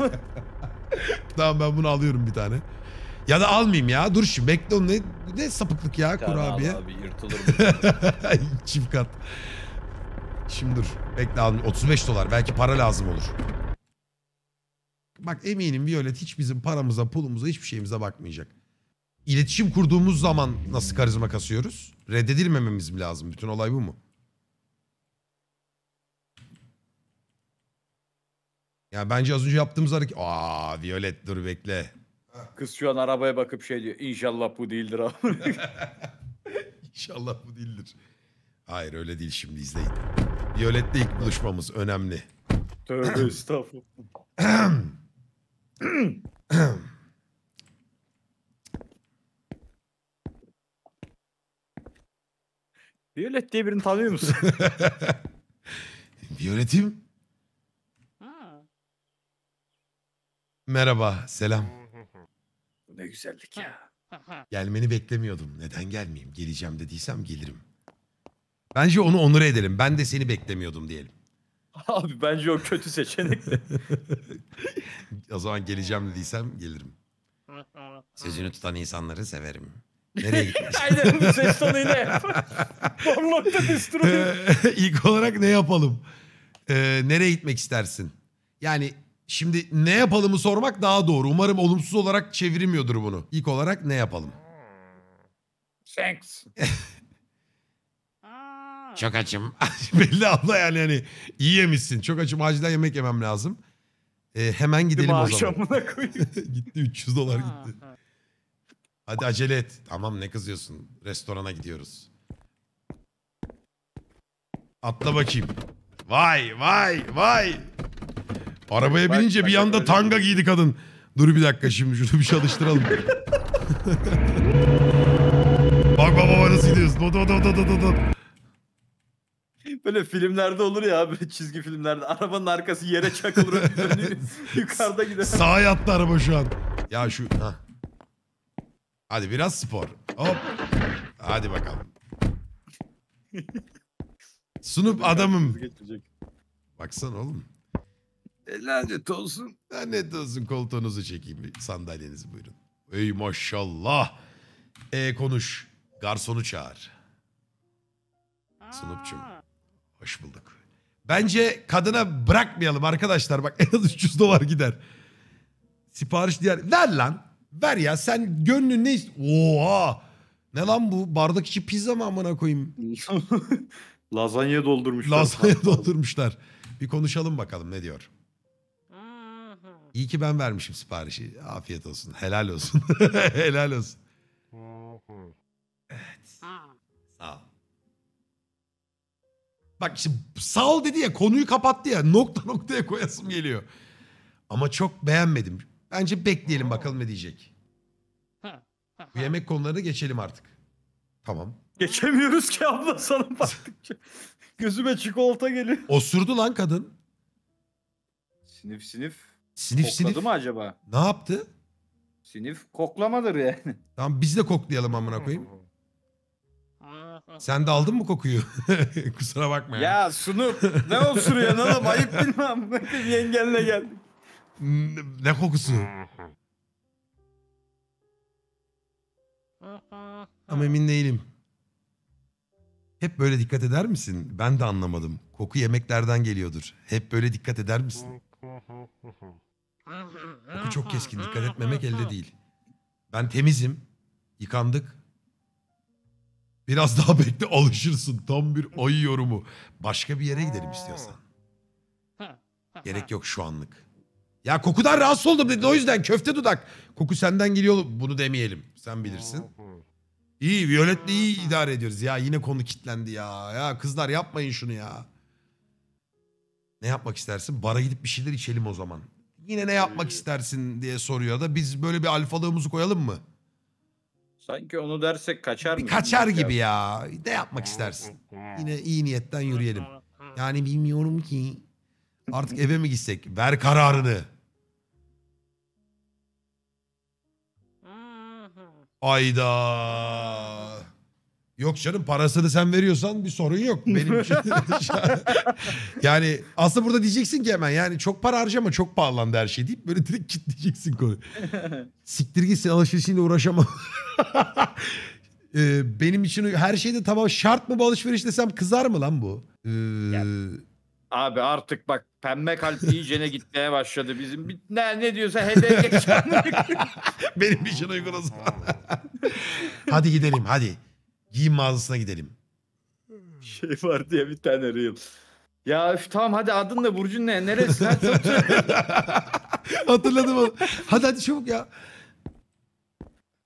A: tamam ben bunu alıyorum bir tane. Ya da almayayım ya. Dur şimdi bekle onu. Ne, ne sapıklık ya Bir tane kurabiye. Abi yırtılır. Çift kat. Şimdi dur. Bekle almayayım. 35 dolar. Belki para lazım olur. Bak eminim Violet hiç bizim paramıza, pulumuza, hiçbir şeyimize bakmayacak. İletişim kurduğumuz zaman nasıl karizma kasıyoruz? Reddedilmememiz mi lazım? Bütün olay bu mu? Ya bence az önce yaptığımız hareket... Aa Violet dur bekle.
C: Kız şu an arabaya bakıp şey diyor. İnşallah bu değildir abi.
A: İnşallah bu değildir. Hayır öyle değil şimdi izleyin. Violet'le ilk buluşmamız önemli.
C: Tövbe estağfurullah. Violet diye birini tanıyor musun?
A: Violet'im. Merhaba, selam ne
B: güzellik ya.
A: Gelmeni beklemiyordum. Neden gelmeyeyim? Geleceğim dediysem gelirim. Bence onu onur edelim. Ben de seni beklemiyordum diyelim. Abi bence o kötü seçenek de. o zaman geleceğim dediysem gelirim. Sözünü tutan insanları severim. Nereye gitmiş? Aynen bu ses tonu yine. Pornokta destroy. İlk olarak ne yapalım? Ee, nereye gitmek istersin? Yani Şimdi ne yapalımı sormak daha doğru. Umarım olumsuz olarak çevirmiyordur bunu. İlk olarak ne yapalım? Thanks. Çok açım. Belli abla yani hani iyi yemişsin. Çok açım acilen yemek yemem lazım. Ee, hemen gidelim o zaman. Maaşamına koyayım. gitti 300 dolar gitti. Hadi acele et. Tamam ne kızıyorsun? Restorana gidiyoruz. Atla bakayım. Vay vay vay. Arabaya bak, binince bak, bir anda tanga mi? giydi kadın. Dur bir dakika şimdi şunu bir çalıştıralım. bak baba bak nasıl gidiyorsun. Dot dot dot dot dot.
C: Böyle filmlerde olur ya böyle çizgi filmlerde arabanın arkası yere çakılır yukarıda gider. Sağa
A: yattı araba şu an. Ya şu ha.
C: Hadi biraz spor. Hop.
A: Hadi bakalım. Sunup adamım. Baksana oğlum. E, lanet olsun. Lanet olsun koltuğunuzu çekeyim. Sandalyenizi buyurun. Ey maşallah. E konuş. Garsonu çağır. Sunupçum. Hoş bulduk. Bence kadına bırakmayalım arkadaşlar. Bak en az 300 dolar gider. Sipariş diğer. Ver lan. Ver ya sen gönlün ne... Oha. Ne lan bu? Bardak içi pizza mı amına koyayım?
C: Lazanya doldurmuşlar.
A: Lazanya doldurmuşlar. Bir konuşalım bakalım ne diyor. İyi ki ben vermişim siparişi. Afiyet olsun. Helal olsun. Helal olsun.
B: Evet. Sağ ol.
A: Bak işte sağ ol dedi ya konuyu kapattı ya nokta noktaya koyasım geliyor. Ama çok beğenmedim. Bence bekleyelim bakalım ne diyecek. Bu yemek konularına geçelim artık. Tamam. Geçemiyoruz ki abla sana baktıkça. Gözüme çikolata geliyor. Osurdu lan kadın.
C: Sinif sinif. Sinif Kokladı sinif. mı acaba? Ne yaptı? Sinif koklamadır yani.
A: Tamam biz de koklayalım amına koyayım. Sen de aldın mı kokuyu? Kusura bakma ya. Ya Sunup
C: ne
B: osuruyorsun oğlum ayıp bilmem.
C: Yengenle geldik.
A: Ne kokusu? Ama emin değilim. Hep böyle dikkat eder misin? Ben de anlamadım. Koku yemeklerden geliyordur. Hep böyle dikkat eder misin?
B: Koku çok keskin. Dikkat etmemek elde
A: değil. Ben temizim. Yıkandık. Biraz daha bekle alışırsın. Tam bir ayı yorumu. Başka bir yere gidelim istiyorsan. Gerek yok şu anlık. Ya kokudan rahatsız oldum dedin o yüzden köfte dudak. Koku senden geliyor bunu demeyelim. Sen bilirsin. İyi Violet'le iyi idare ediyoruz. Ya yine konu kilitlendi. ya. Ya kızlar yapmayın şunu ya. Ne yapmak istersin? Bara gidip bir şeyler içelim o zaman. Yine ne yapmak ee, istersin diye soruyor da biz böyle bir alfalığımızı koyalım mı?
C: Sanki onu dersek kaçar mı?
A: kaçar gibi ya. Ne yapmak istersin? Yine iyi niyetten yürüyelim. Yani bilmiyorum ki. Artık eve mi gitsek? Ver kararını. Ayda. Yok canım parasını sen veriyorsan bir sorun yok. Benim yani aslında burada diyeceksin ki hemen yani çok para harcama çok pahalandı her şey deyip böyle direkt kitleyeceksin konu. Siktir gitsin alışverişiyle uğraşamam. ee, benim için her şeyde tamam şart mı bu alışveriş desem kızar mı lan bu? Ee...
C: Yani, abi artık bak pembe kalp iyicene gitmeye başladı bizim. Ne, ne diyorsa hedef geçen. benim için uygun o zaman. hadi
A: gidelim hadi. Giyim mağazasına gidelim.
C: Şey var diye bir tane reel. Ya üf, tamam hadi adın ne burcun ne neresi? Hatırladım onu. Hadi hadi çabuk ya.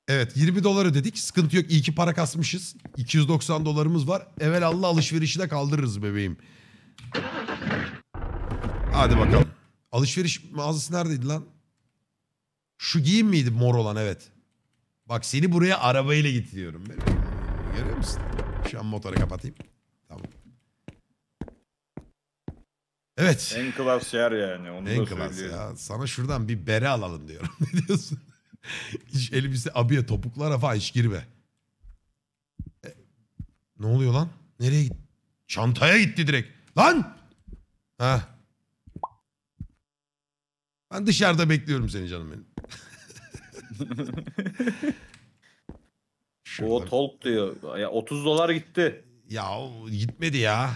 A: Evet 20 doları dedik. Sıkıntı yok. İyi ki para kasmışız. 290 dolarımız var. Evvel Allah alışverişi de kaldırırız bebeğim. Hadi bakalım. Alışveriş mağazası neredeydi lan? Şu giyim miydi mor olan evet. Bak seni buraya arabayla getiriyorum. Benim. Görüyor musun? Şu an motoru kapatayım. Tamam.
C: Evet. En klas yer yani. Onu en da klas ya.
A: Sana şuradan bir bere alalım diyorum. ne diyorsun? hiç elbise abiye topuklara falan hiç girme. E, ne oluyor lan? Nereye gitti? Çantaya gitti direkt. Lan! Ha. Ben dışarıda bekliyorum seni canım benim. Şuradan.
C: O Tolk diyor. Ya 30 dolar gitti.
A: Ya gitmedi ya.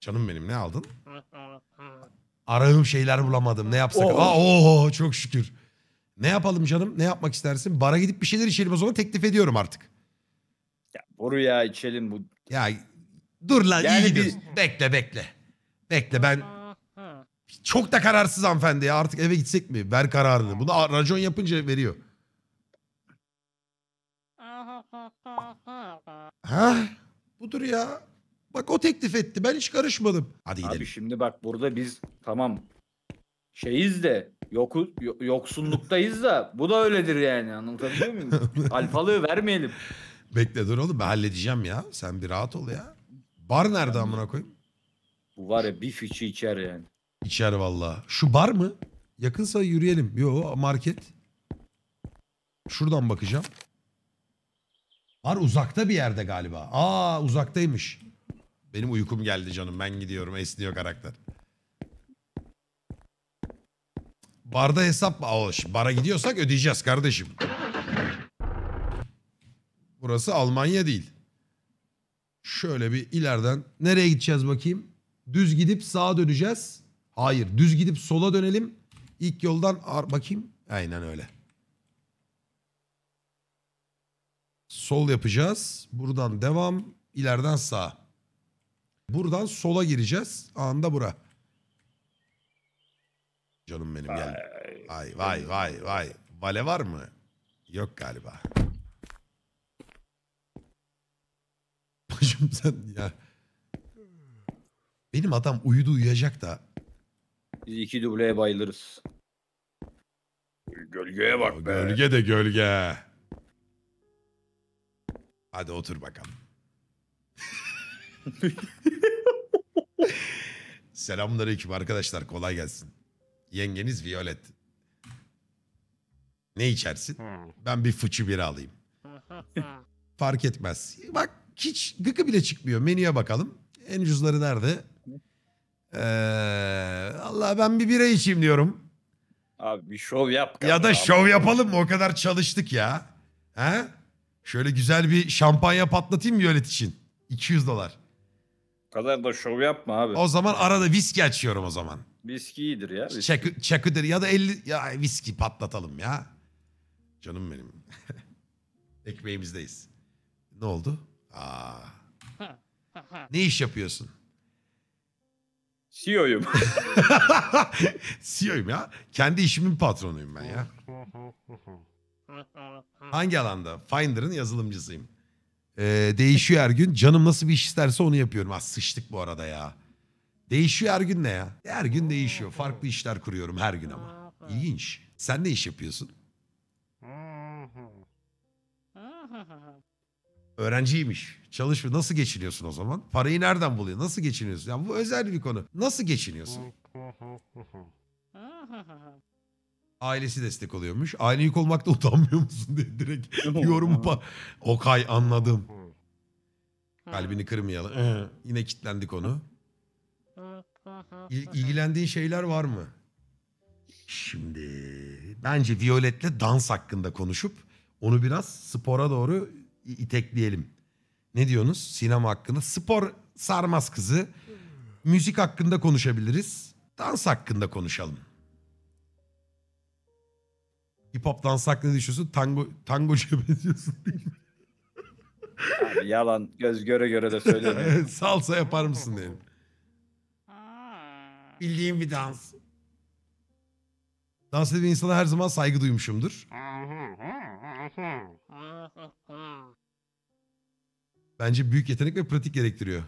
A: Canım benim ne aldın? Aradığım şeyler bulamadım. Ne yapsak? Oo. Aa, oo, çok şükür. Ne yapalım canım? Ne yapmak istersin? Bara gidip bir şeyler içelim o zaman teklif ediyorum artık.
C: Ya boru ya içelim bu. Ya
A: dur lan yani iyi Bir...
C: Bekle bekle.
A: Bekle ben çok da kararsız hanımefendi ya. Artık eve gitsek mi? Ver kararını. Bunu racon yapınca veriyor.
C: Ha? Budur ya. Bak o teklif etti. Ben hiç karışmadım. Hadi gidelim. Abi şimdi bak burada biz tamam şeyiz de yoku, yoksunluktayız da bu da öyledir yani anlatabiliyor muyum? Alfalığı vermeyelim. Bekle dur oğlum ben halledeceğim ya. Sen bir rahat ol ya. Bar
A: nerede amına koyayım?
C: Bu var ya bir fiçi içer yani. İçer valla.
A: Şu bar mı? Yakınsa yürüyelim. Yo market. Şuradan bakacağım. Var uzakta bir yerde galiba. Aa uzaktaymış. Benim uykum geldi canım. Ben gidiyorum. Esniyor karakter. Barda hesap mı? bara gidiyorsak ödeyeceğiz kardeşim. Burası Almanya değil. Şöyle bir ileriden. Nereye gideceğiz bakayım? Düz gidip sağa döneceğiz. Hayır düz gidip sola dönelim. İlk yoldan bakayım. Aynen öyle. Sol yapacağız. Buradan devam. İleriden sağa. Buradan sola gireceğiz. Anında bura. Canım benim gel. Vay vay vay vay. Vale var mı? Yok galiba. Bacım sen ya. Benim adam uyudu uyuyacak da.
C: Biz iki dubleye bayılırız. Gölgeye bak be. Gölge de gölge.
A: Hadi otur bakalım. Selamünaleyküm arkadaşlar. Kolay gelsin. Yengeniz Violet. Ne içersin? Hmm. Ben bir fıçı bir alayım. Fark etmez. Bak hiç gıkı bile çıkmıyor. Menüye bakalım. En ucuzları nerede? Ee, Allah ben bir bira içeyim diyorum.
C: Abi bir şov yap. Ya da şov yapalım
A: mı? O kadar çalıştık ya. He? Şöyle güzel bir şampanya patlatayım mı yönet için? 200 dolar.
C: O kadar da şov yapma abi. O zaman arada viski açıyorum o zaman. Viski iyidir ya. Viski. Çakı,
A: çakıdır ya da 50 ya viski patlatalım ya. Canım benim. Ekmeğimizdeyiz. Ne oldu? Aa. ne iş yapıyorsun? CEO'yum. CEO'yum ya. Kendi işimin patronuyum ben ya. Hangi alanda? Finder'ın yazılımcısıyım. Ee, değişiyor her gün. Canım nasıl bir iş isterse onu yapıyorum. Ha ah, sıçtık bu arada ya. Değişiyor her gün ne ya? Her gün değişiyor. Farklı işler kuruyorum her gün ama. İlginç. Sen ne iş yapıyorsun? Öğrenciymiş. Çalışma Nasıl geçiniyorsun o zaman? Parayı nereden buluyor? Nasıl geçiniyorsun? Ya bu özel bir konu. Nasıl geçiniyorsun? Ailesi destek oluyormuş. Aile yük olmakta utanmıyor musun diye direkt yorum pa. Okay anladım. Kalbini kırmayalım. Yine kitlendik onu. İl- ilgilendiğin şeyler var mı? Şimdi bence Violet'le dans hakkında konuşup onu biraz spora doğru itekleyelim. Ne diyorsunuz sinema hakkında? Spor sarmaz kızı. Müzik hakkında konuşabiliriz. Dans hakkında konuşalım. Hip hop dans ne düşünüyorsun? Tango, tangocuya benziyorsun değil mi?
C: Abi yalan göz göre göre de söylemiyorum.
A: Salsa yapar mısın diyelim. Bildiğim bir dans. Dans eden insana her zaman saygı duymuşumdur. Bence büyük yetenek ve pratik gerektiriyor.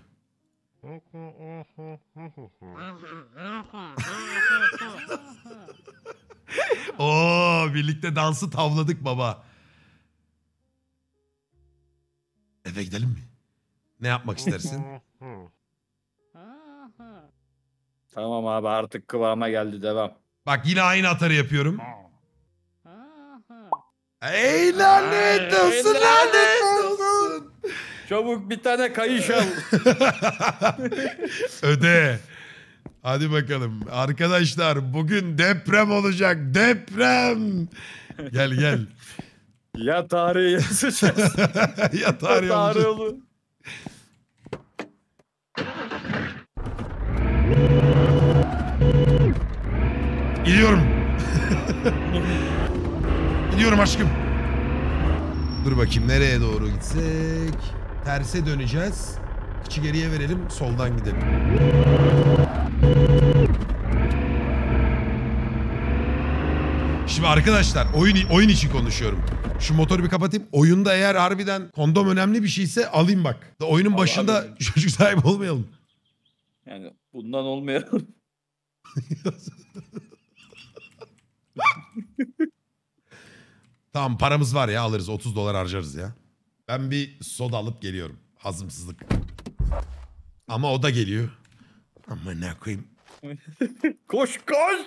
A: Oo birlikte dansı tavladık baba.
C: Eve gidelim mi? Ne yapmak istersin? Tamam abi artık kıvama geldi devam. Bak yine aynı atarı yapıyorum.
A: Ey lanet
B: olsun Ey lanet olsun.
C: Çabuk bir tane kayış al.
A: Öde. Hadi bakalım. Arkadaşlar bugün deprem olacak. Deprem. Gel gel. ya tarihi yazacağız. ya tarihi ya tarih Olur. Gidiyorum. Gidiyorum aşkım. Dur bakayım nereye doğru gitsek. Terse döneceğiz. İçi geriye verelim, soldan gidelim. Şimdi arkadaşlar oyun oyun için konuşuyorum. Şu motoru bir kapatayım. Oyunda eğer harbiden kondom önemli bir şeyse alayım bak. oyunun Abi başında abi. çocuk sahibi olmayalım.
C: Yani bundan olmayalım.
A: tamam paramız var ya alırız. 30 dolar harcarız ya. Ben bir soda alıp geliyorum. Hazımsızlık. Ama o da geliyor. Ama ne koyayım.
C: koş koş.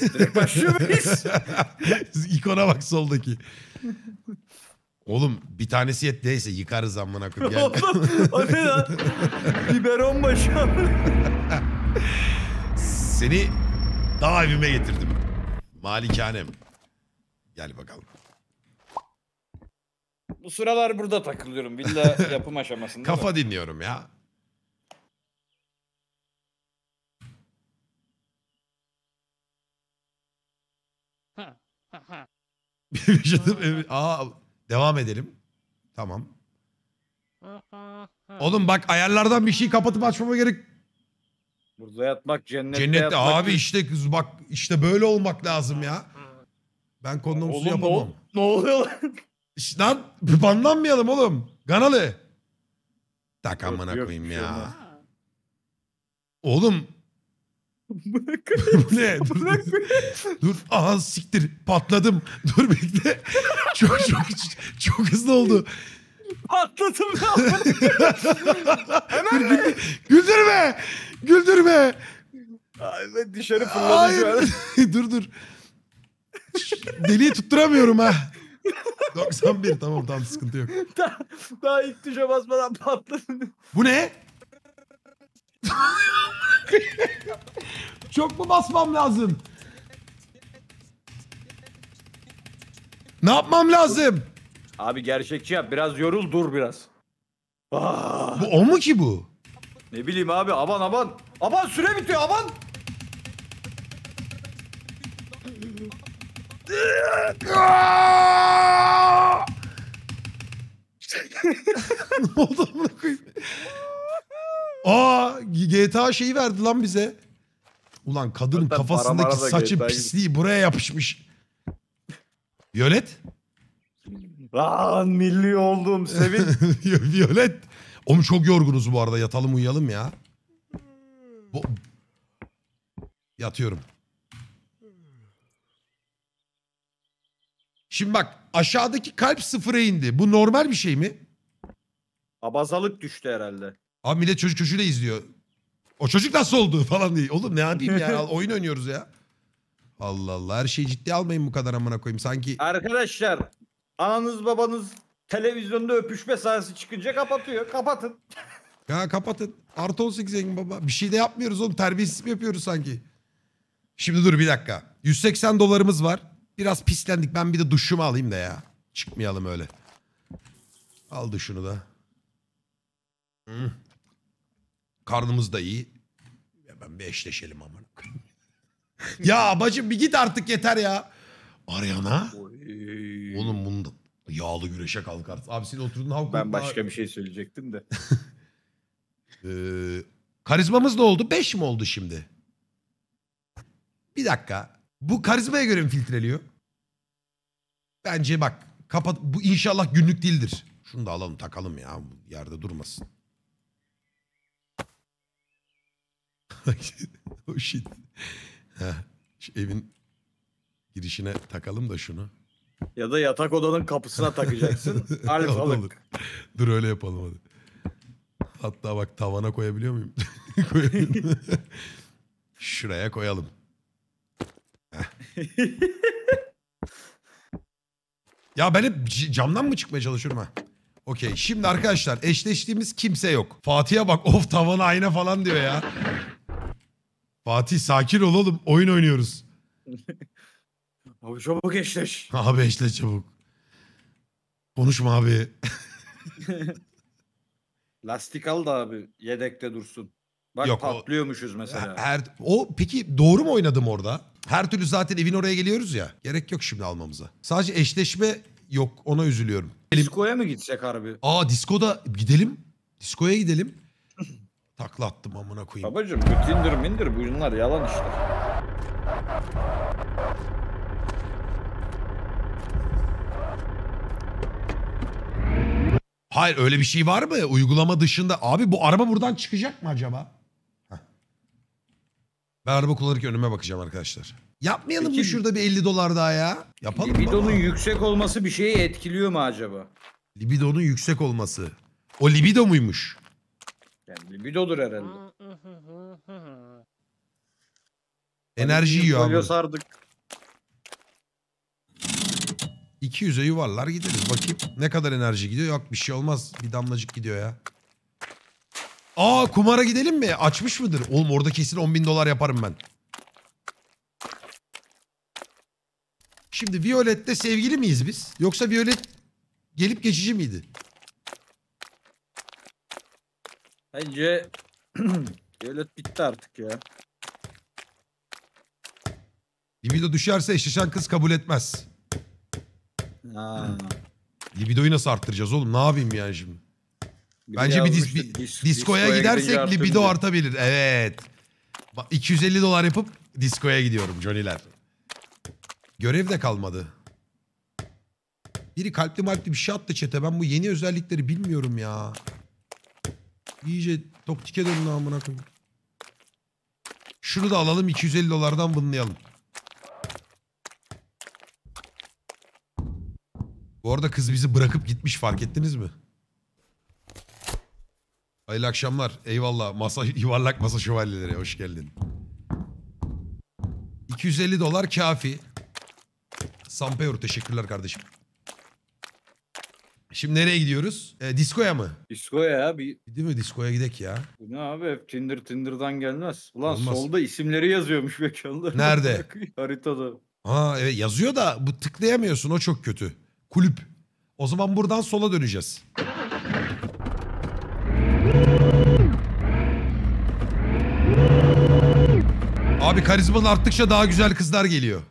B: Direkt başlıyor muyuz? İkona bak
A: soldaki. Oğlum bir tanesi yet değilse yıkarız amına koyayım. Gel. Oğlum o ne lan? Biberon
C: başım.
A: Seni daha evime getirdim. Malikanem. Gel bakalım
C: bu sıralar burada takılıyorum. Villa yapım aşamasında.
A: Kafa mı? dinliyorum ya. Aa, devam edelim. Tamam. Oğlum bak ayarlardan bir şey kapatıp açmama gerek.
C: Burada yatmak cennette. Cennette yatmak abi işte
A: kız bak işte böyle olmak lazım ya. Ben kondomsuz yapamam. Ne, ne oluyor lan? İşte lan banlanmayalım oğlum. Ganalı. Tak amına koyayım şey ya. Yok. Oğlum. Bu ne? Dur, dur. Aha siktir. Patladım. Dur bekle. çok çok çok hızlı oldu. Patladım ya. Hemen mi? Güldürme. Güldürme. Ay, ben dışarı fırladım. Dur dur. Deliği tutturamıyorum ha. 91 tamam tamam sıkıntı yok.
C: daha, daha ilk tuşa basmadan patladı.
A: Bu ne? Çok mu basmam lazım?
C: Ne yapmam lazım? Abi gerçekçi yap. Biraz yorul dur biraz. Ah,
A: Bu o mu ki bu?
C: ne bileyim abi aban aban aban süre bitiyor aban
A: ne oldu Aa GTA şeyi verdi lan bize. Ulan kadının Zaten kafasındaki mara da saçın gibi. pisliği buraya yapışmış. Violet? Lan milli oldum sevin. Violet. Oğlum çok yorgunuz bu arada. Yatalım uyuyalım ya. Bu... Yatıyorum. Şimdi bak aşağıdaki kalp sıfıra indi. Bu normal bir şey mi? Abazalık düştü herhalde. Abi millet çocuk çocuğu izliyor. O çocuk nasıl oldu falan diye. Oğlum ne yapayım ya oyun oynuyoruz ya. Allah Allah her şeyi ciddi almayın bu kadar amına koyayım. Sanki
C: Arkadaşlar ananız babanız televizyonda öpüşme sahnesi çıkınca kapatıyor. Kapatın. ya
A: kapatın. Artı 18 yayın baba. Bir şey de yapmıyoruz oğlum. Terbiyesiz mi yapıyoruz sanki? Şimdi dur bir dakika. 180 dolarımız var. Biraz pislendik. Ben bir de duşumu alayım da ya. Çıkmayalım öyle. Al duşunu da. Hmm. Karnımız da iyi. Ya ben bir eşleşelim ama. ya bacım bir git artık yeter ya. Ariana. Oğlum bunda yağlı güreşe artık. Abi senin oturduğun halk. Ben başka bir şey söyleyecektim de. ee, karizmamız ne oldu? Beş mi oldu şimdi? Bir dakika. Bu karizmaya göre mi filtreliyor? Bence bak kapat bu inşallah günlük değildir. Şunu da alalım takalım ya yerde durmasın. oh shit. Ha, evin girişine takalım da şunu.
C: Ya da yatak odanın kapısına takacaksın. Alfalık.
A: Dur öyle yapalım hadi. Hatta bak tavana koyabiliyor muyum? Şuraya koyalım. ya ben hep camdan mı çıkmaya çalışıyorum ha? Okey. Şimdi arkadaşlar eşleştiğimiz kimse yok. Fatih'e bak of tavana ayna falan diyor ya. Fatih sakin ol oğlum. Oyun oynuyoruz.
C: Abi çabuk eşleş.
A: Abi eşle çabuk. Konuşma abi.
C: Lastik al da abi yedekte dursun. Bak Yok, o- patlıyormuşuz mesela. Her,
A: o peki doğru mu oynadım orada? Her türlü zaten evin oraya geliyoruz ya. Gerek yok şimdi almamıza. Sadece eşleşme yok ona üzülüyorum.
C: Diskoya mı gidecek harbi?
A: Aa diskoda gidelim. Diskoya gidelim.
C: Takla attım amına koyayım. Babacım Tindir mindir bunlar yalan işte.
A: Hayır öyle bir şey var mı? Uygulama dışında. Abi bu araba buradan çıkacak mı acaba? Ben araba kullanırken önüme bakacağım arkadaşlar. Yapmayalım Peki- mı şurada bir 50 dolar daha ya? Yapalım Libidonun yüksek olması bir şeyi etkiliyor mu acaba? Libidonun yüksek olması. O libido muymuş?
C: Yani libidodur herhalde.
A: Enerji yiyor abi. Folyo sardık. 200'e yuvarlar gideriz. Bakayım ne kadar enerji gidiyor. Yok bir şey olmaz. Bir damlacık gidiyor ya. Aa kumara gidelim mi? Açmış mıdır? Oğlum orada kesin 10 bin dolar yaparım ben. Şimdi Violet'te sevgili miyiz biz? Yoksa Violet
C: gelip geçici miydi? Bence Violet bitti artık ya.
A: Libido düşerse eşleşen kız kabul etmez. Ha. Libidoyu nasıl arttıracağız oğlum? Ne yapayım yani şimdi? Bence şey bir, dis, bir dis, diskoya gidersek libido diye. artabilir. Evet. 250 dolar yapıp discoya gidiyorum Johnny'ler. Görev de kalmadı. Biri kalpli malpli bir şey attı çete. Ben bu yeni özellikleri bilmiyorum ya. İyice toktike dönün amına koyayım. Şunu da alalım 250 dolardan bunlayalım. Bu arada kız bizi bırakıp gitmiş fark ettiniz mi? Hayırlı akşamlar. Eyvallah. Masa, yuvarlak masa şövalyeleri. Hoş geldin. 250 dolar kafi. Sampeyor teşekkürler kardeşim. Şimdi nereye gidiyoruz? E, diskoya mı? Diskoya abi. Değil mi? Diskoya gidek ya.
C: ne abi? Hep Tinder Tinder'dan gelmez. Ulan Olmaz. solda isimleri yazıyormuş mekanlar. Nerede? Haritada.
A: Ha evet yazıyor da bu tıklayamıyorsun o çok kötü. Kulüp. O zaman buradan sola döneceğiz. Abi karizman arttıkça daha güzel kızlar geliyor.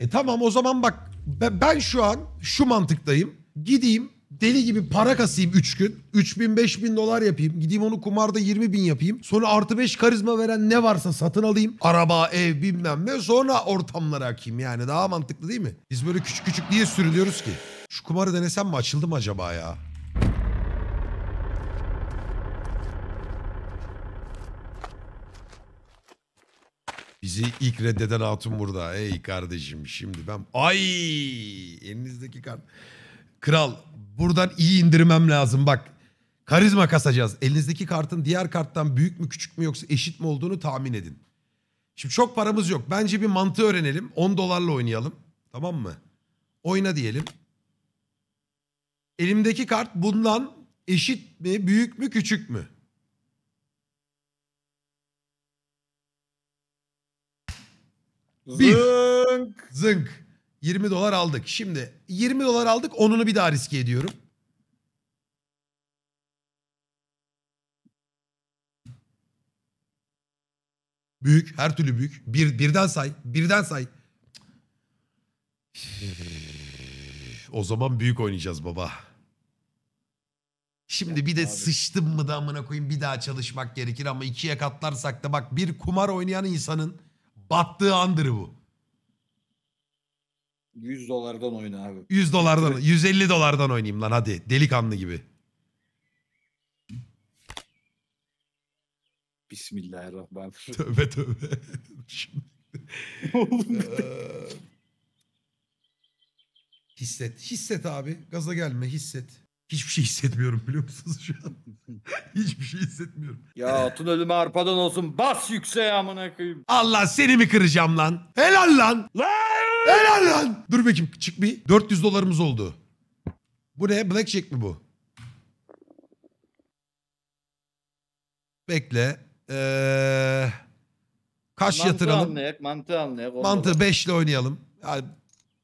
A: E tamam o zaman bak ben şu an şu mantıktayım. Gideyim deli gibi para kasayım 3 gün. 3 bin 5 bin dolar yapayım. Gideyim onu kumarda 20 bin yapayım. Sonra artı 5 karizma veren ne varsa satın alayım. Araba, ev bilmem ne. Sonra ortamlara akayım yani. Daha mantıklı değil mi? Biz böyle küçük küçük niye sürünüyoruz ki? Şu kumarı denesem mi açıldı acaba ya? Bizi ilk reddeden hatun burada. Ey kardeşim şimdi ben... Ay elinizdeki kar... Kral buradan iyi indirmem lazım bak. Karizma kasacağız. Elinizdeki kartın diğer karttan büyük mü küçük mü yoksa eşit mi olduğunu tahmin edin. Şimdi çok paramız yok. Bence bir mantığı öğrenelim. 10 dolarla oynayalım. Tamam mı? Oyna diyelim. Elimdeki kart bundan eşit mi, büyük mü, küçük mü? Bir. Zınk. Zınk. 20 dolar aldık. Şimdi 20 dolar aldık. Onunu bir daha riske ediyorum. Büyük. Her türlü büyük. Bir, birden say. Birden say. o zaman büyük oynayacağız baba. Şimdi bir de sıçtım mı da amına koyayım bir daha çalışmak gerekir ama ikiye katlarsak da bak bir kumar oynayan insanın Battığı andır bu.
C: 100 dolardan oyna abi. 100
A: dolardan, 150 dolardan oynayayım lan hadi. Delikanlı gibi.
C: Bismillahirrahmanirrahim.
B: Tövbe tövbe.
A: Ee, hisset. Hisset abi. Gaza gelme hisset. Hiçbir şey hissetmiyorum biliyor musunuz şu an? Hiçbir
C: şey hissetmiyorum. Ya atın ölümü arpadan olsun. Bas yükseğe amına koyayım. Allah
A: seni mi kıracağım lan? Helal lan. Helal lan. Dur bakayım çık bir. 400 dolarımız oldu. Bu ne? Blackjack mi bu? Bekle. Ee, kaş Mantığı yatıralım.
C: anlayak, mantığı anlayak. Orada Mantığı
A: 5 ile oynayalım. Yani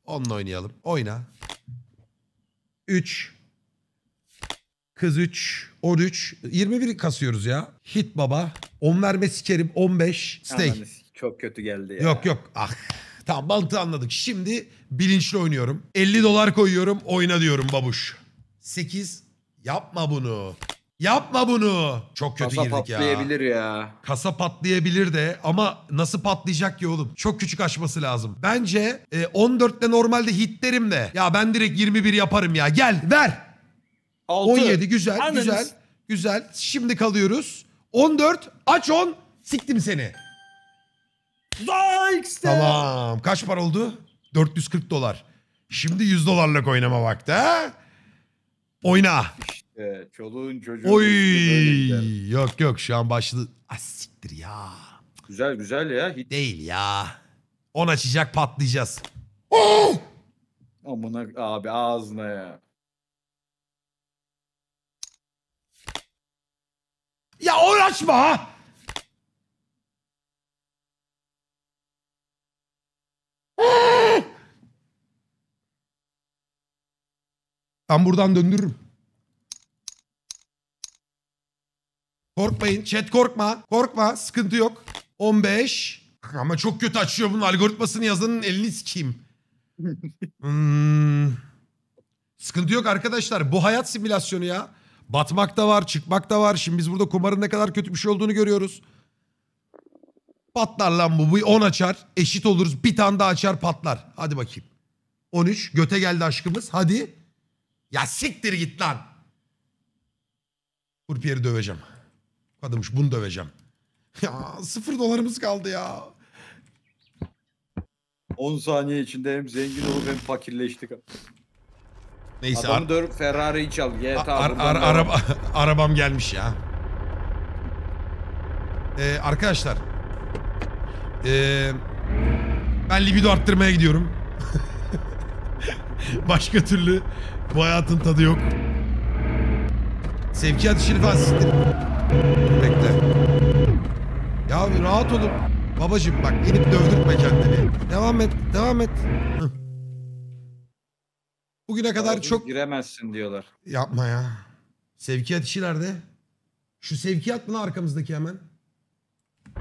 A: 10 ile oynayalım. Oyna. 3 Kız 3, 13, 21 kasıyoruz ya. Hit baba. 10 verme sikerim 15. Stay. Anladım.
C: Çok kötü geldi ya. Yok yok.
A: Ah. Tamam balıtı anladık. Şimdi bilinçli oynuyorum. 50 dolar koyuyorum. Oyna diyorum babuş. 8. Yapma bunu. Yapma bunu. Çok kötü Kasa girdik ya. Kasa patlayabilir ya. Kasa patlayabilir de ama nasıl patlayacak ki oğlum? Çok küçük açması lazım. Bence e, 14'te normalde hitlerim de. Ya ben direkt 21 yaparım ya. Gel ver. 6. 17 güzel Anneniz... güzel güzel. Şimdi kalıyoruz. 14 aç 10 siktim seni. Zayx'te. Tamam. Kaç para oldu? 440 dolar. Şimdi 100 dolarlık oynama vakti. Ha? Oyna.
C: İşte çoluğun çocuğun. Oy.
A: Yok yok şu an başladı.
C: Ah siktir ya. Güzel güzel ya. Hiç... Değil ya.
A: 10 açacak patlayacağız.
C: Oh! Amına abi ağzına ya.
B: Ya uğraşma.
A: Ben buradan döndürürüm. Korkmayın. Chat korkma. Korkma. Sıkıntı yok. 15. Ama çok kötü açıyor bunun algoritmasını yazanın elini sikeyim. hmm. Sıkıntı yok arkadaşlar. Bu hayat simülasyonu ya. Batmak da var, çıkmak da var. Şimdi biz burada kumarın ne kadar kötü bir şey olduğunu görüyoruz. Patlar lan bu. Bu 10 açar. Eşit oluruz. Bir tane daha açar patlar. Hadi bakayım. 13. Göte geldi aşkımız. Hadi. Ya siktir git lan. Kurpiyeri döveceğim. Kadınmış bunu döveceğim.
C: Ya sıfır dolarımız kaldı ya. 10 saniye içinde hem zengin olup hem fakirleştik. Neyse. Adamı dör Ferrari'yi çal. GTA ar ar araba
A: arabam gelmiş ya. Ee, arkadaşlar. Ee, ben libido arttırmaya gidiyorum. Başka türlü bu hayatın tadı yok. Sevkiyat işini falan siktir. Bekle. Ya rahat olun. Babacım bak gelip dövdürtme kendini. Devam et, devam et. Hı. Bugüne kadar Abi
C: çok... Giremezsin diyorlar.
A: Yapma ya. Sevkiyat işi nerede? Şu sevkiyat mı lan arkamızdaki hemen?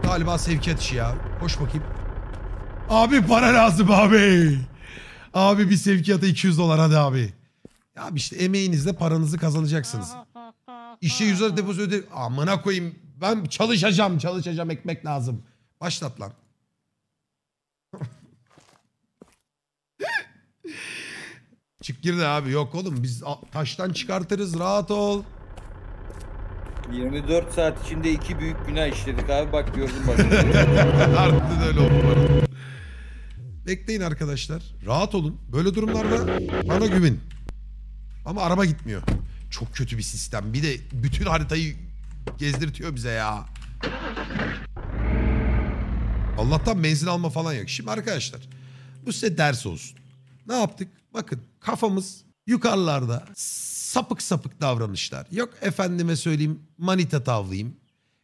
A: Galiba sevkiyat işi ya. Hoş bakayım. Abi para lazım abi. Abi bir sevkiyata 200 dolar hadi abi. Ya işte emeğinizle paranızı kazanacaksınız. İşe 100 lira depozito öde... Amına koyayım. Ben çalışacağım çalışacağım ekmek lazım. Başlat lan. Çık gir abi yok oğlum biz taştan çıkartırız rahat ol.
C: 24 saat içinde iki büyük günah işledik abi
A: bak gördün bak. Harbiden öyle oldu Bekleyin arkadaşlar. Rahat olun. Böyle durumlarda bana güvin. Ama araba gitmiyor. Çok kötü bir sistem. Bir de bütün haritayı gezdirtiyor bize ya. Allah'tan benzin alma falan yok. Şimdi arkadaşlar bu size ders olsun. Ne yaptık? Bakın kafamız yukarılarda sapık sapık davranışlar. Yok efendime söyleyeyim manita tavlayayım.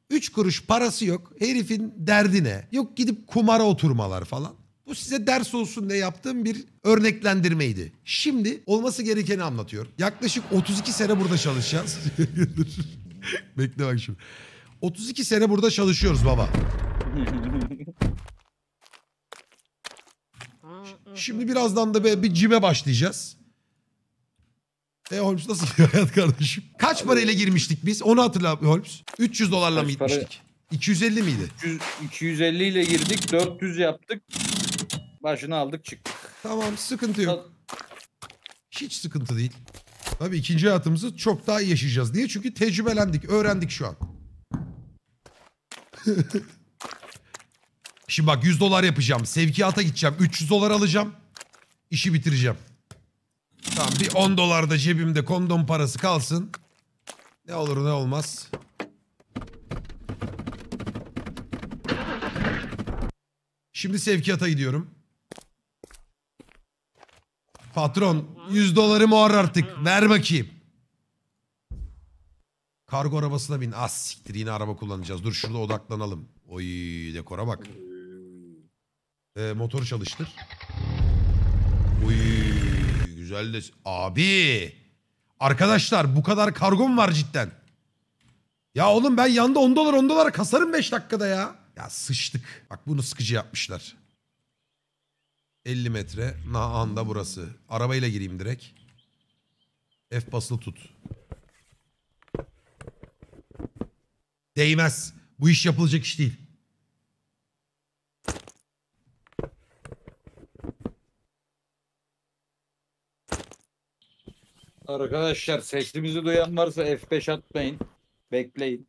A: Üç kuruş parası yok. Herifin derdi ne? Yok gidip kumara oturmalar falan. Bu size ders olsun diye yaptığım bir örneklendirmeydi. Şimdi olması gerekeni anlatıyorum. Yaklaşık 32 sene burada çalışacağız. Bekle bak şimdi. 32 sene burada çalışıyoruz baba. Şimdi birazdan da böyle bir cime başlayacağız. E Holmes nasıl gidiyor hayat kardeşim? Kaç parayla girmiştik biz? Onu hatırla Holmes. 300 dolarla mı Kaç para-
C: 250 miydi? 300 250 ile girdik 400 yaptık. Başını aldık çıktık. Tamam sıkıntı yok.
A: Hiç sıkıntı değil. Tabii ikinci hayatımızı çok daha iyi yaşayacağız. Niye? Çünkü tecrübelendik, öğrendik şu an. Şimdi bak 100 dolar yapacağım. Sevkiyata gideceğim. 300 dolar alacağım. İşi bitireceğim. Tamam bir 10 dolar da cebimde kondom parası kalsın. Ne olur ne olmaz. Şimdi sevkiyata gidiyorum. Patron 100 dolarımı var artık. Ver bakayım. Kargo arabasına bin. Az ah, siktir yine araba kullanacağız. Dur şurada odaklanalım. Oy dekora bak. E, motoru çalıştır. Uy, güzel de... Abi! Arkadaşlar bu kadar kargom var cidden. Ya oğlum ben yanda 10 dolar 10 dolar kasarım 5 dakikada ya. Ya sıçtık. Bak bunu sıkıcı yapmışlar. 50 metre. Na anda burası. Arabayla gireyim direkt. F basılı tut. Değmez. Bu iş yapılacak iş değil.
C: Arkadaşlar sesimizi duyan varsa F5 atmayın. Bekleyin.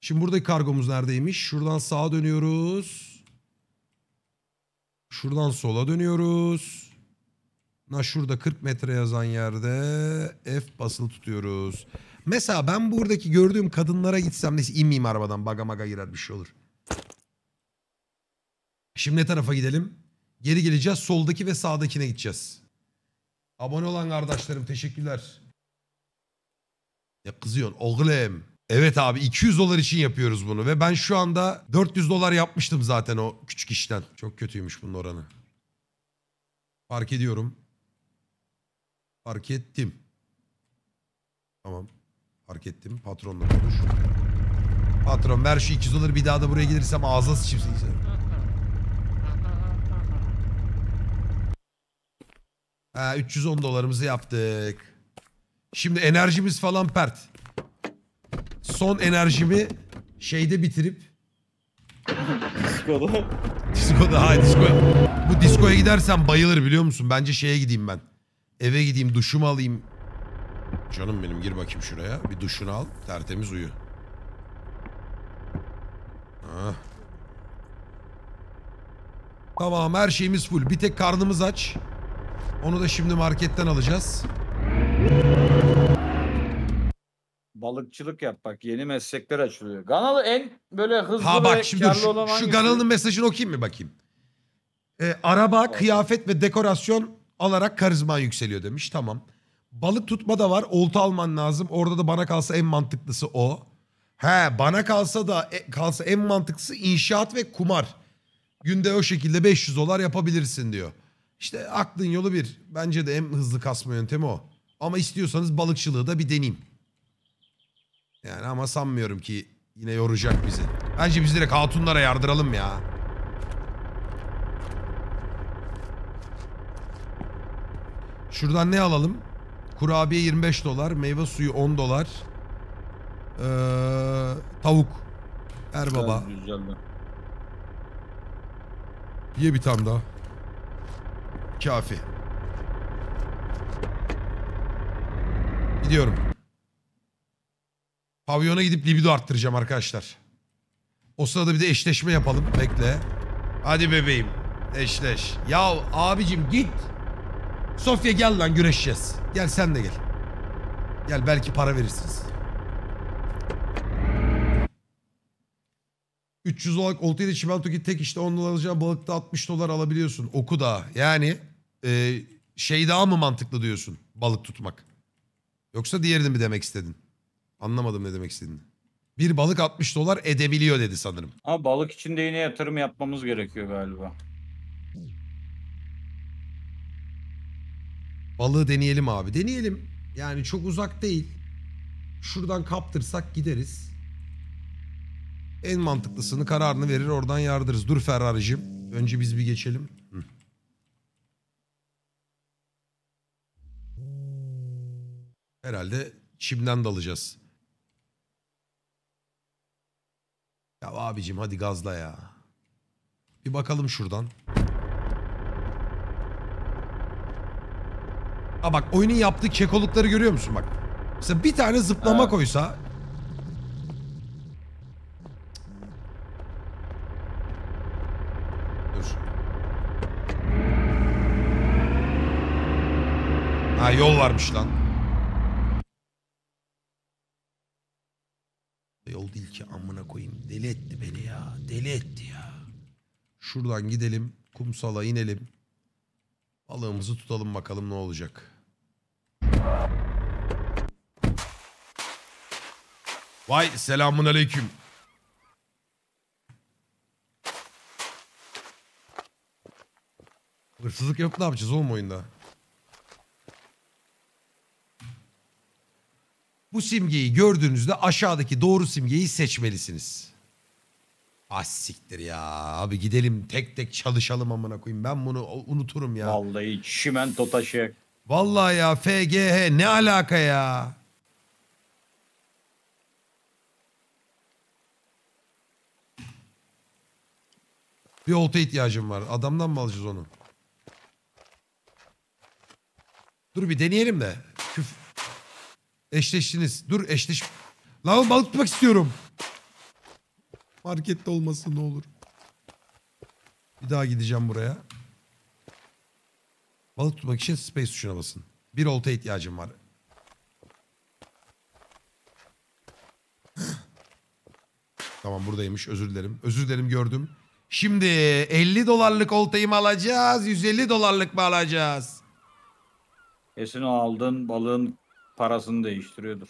A: Şimdi buradaki kargomuz neredeymiş? Şuradan sağa dönüyoruz. Şuradan sola dönüyoruz. Na şurada 40 metre yazan yerde F basılı tutuyoruz. Mesela ben buradaki gördüğüm kadınlara gitsem neyse inmeyeyim arabadan baga maga girer bir şey olur. Şimdi ne tarafa gidelim? Geri geleceğiz soldaki ve sağdakine gideceğiz. Abone olan kardeşlerim teşekkürler. Ya kızıyorsun oğlum. Evet abi 200 dolar için yapıyoruz bunu ve ben şu anda 400 dolar yapmıştım zaten o küçük işten. Çok kötüymüş bunun oranı. Fark ediyorum. Fark ettim. Tamam. Fark ettim. Patronla konuş. Patron ver şu 200 doları bir daha da buraya gelirsem ağzına sıçayım Ha, 310 dolarımızı yaptık. Şimdi enerjimiz falan pert. Son enerjimi şeyde bitirip Diskoda. Diskoda hayır disko. Bu diskoya gidersen bayılır biliyor musun? Bence şeye gideyim ben. Eve gideyim duşumu alayım. Canım benim gir bakayım şuraya. Bir duşunu al. Tertemiz uyu. Ah. Tamam her şeyimiz full. Bir tek karnımız aç. Onu da şimdi marketten alacağız.
C: Balıkçılık yap bak yeni meslekler açılıyor. Ganalı en böyle hızlı Ha ve bak şimdi karlı şu, olan şu hangisi? kanalın
A: mesajını okuyayım mı bakayım. Ee, araba, kıyafet ve dekorasyon alarak karizman yükseliyor demiş. Tamam. Balık tutma da var. Olta alman lazım. Orada da bana kalsa en mantıklısı o. He bana kalsa da e, kalsa en mantıklısı inşaat ve kumar. Günde o şekilde 500 dolar yapabilirsin diyor. İşte aklın yolu bir. Bence de en hızlı kasma yöntemi o. Ama istiyorsanız balıkçılığı da bir deneyim. Yani ama sanmıyorum ki yine yoracak bizi. Bence biz direkt hatunlara yardıralım ya. Şuradan ne alalım? Kurabiye 25 dolar, meyve suyu 10 dolar. Ee, tavuk. Er baba. Güzel, güzel. Ye bir tane daha kafi. Gidiyorum. Pavyona gidip libido arttıracağım arkadaşlar. O sırada bir de eşleşme yapalım. Bekle. Hadi bebeğim. Eşleş. Ya abicim git. Sofya gel lan güreşeceğiz. Gel sen de gel. Gel belki para verirsiniz. 300 olarak ile çimento git tek işte 10 dolar alacağı balıkta 60 dolar alabiliyorsun. Oku da yani e, şey daha mı mantıklı diyorsun balık tutmak? Yoksa diğerini mi demek istedin? Anlamadım ne demek istediğini. Bir balık 60 dolar edebiliyor dedi sanırım.
C: Ama balık için de yine yatırım yapmamız gerekiyor galiba.
A: Balığı deneyelim abi. Deneyelim. Yani çok uzak değil. Şuradan kaptırsak gideriz. En mantıklısını kararını verir oradan yardırız. Dur Ferrari'cim. Önce biz bir geçelim. Herhalde çimden dalacağız. Ya abicim hadi gazla ya. Bir bakalım şuradan. Ha bak oyunun yaptığı kekolukları görüyor musun bak. Mesela bir tane zıplama evet. koysa. Dur. Ha yol varmış lan. da yol değil ki amına koyayım. Deli etti beni
B: ya. Deli etti ya.
A: Şuradan gidelim. Kumsala inelim. Balığımızı tutalım bakalım ne olacak. Vay selamun aleyküm. Hırsızlık yok ne yapacağız oğlum oyunda? Bu simgeyi gördüğünüzde aşağıdaki doğru simgeyi seçmelisiniz. Asiktir ah, ya. Abi gidelim tek tek çalışalım amına koyayım. Ben bunu unuturum ya.
C: Vallahi çimento taşı.
A: Vallahi ya FGH ne alaka ya? Bir olta ihtiyacım var. Adamdan mı alacağız onu? Dur bir deneyelim de. Küf Eşleştiniz. Dur eşleş... Lan balık tutmak istiyorum. Markette olmasın ne olur. Bir daha gideceğim buraya. Balık tutmak için space tuşuna basın. Bir olta ihtiyacım var. tamam buradaymış özür dilerim. Özür dilerim gördüm. Şimdi 50 dolarlık oltayı mı alacağız 150 dolarlık mı alacağız?
C: Esin aldın balığın parasını değiştiriyordur.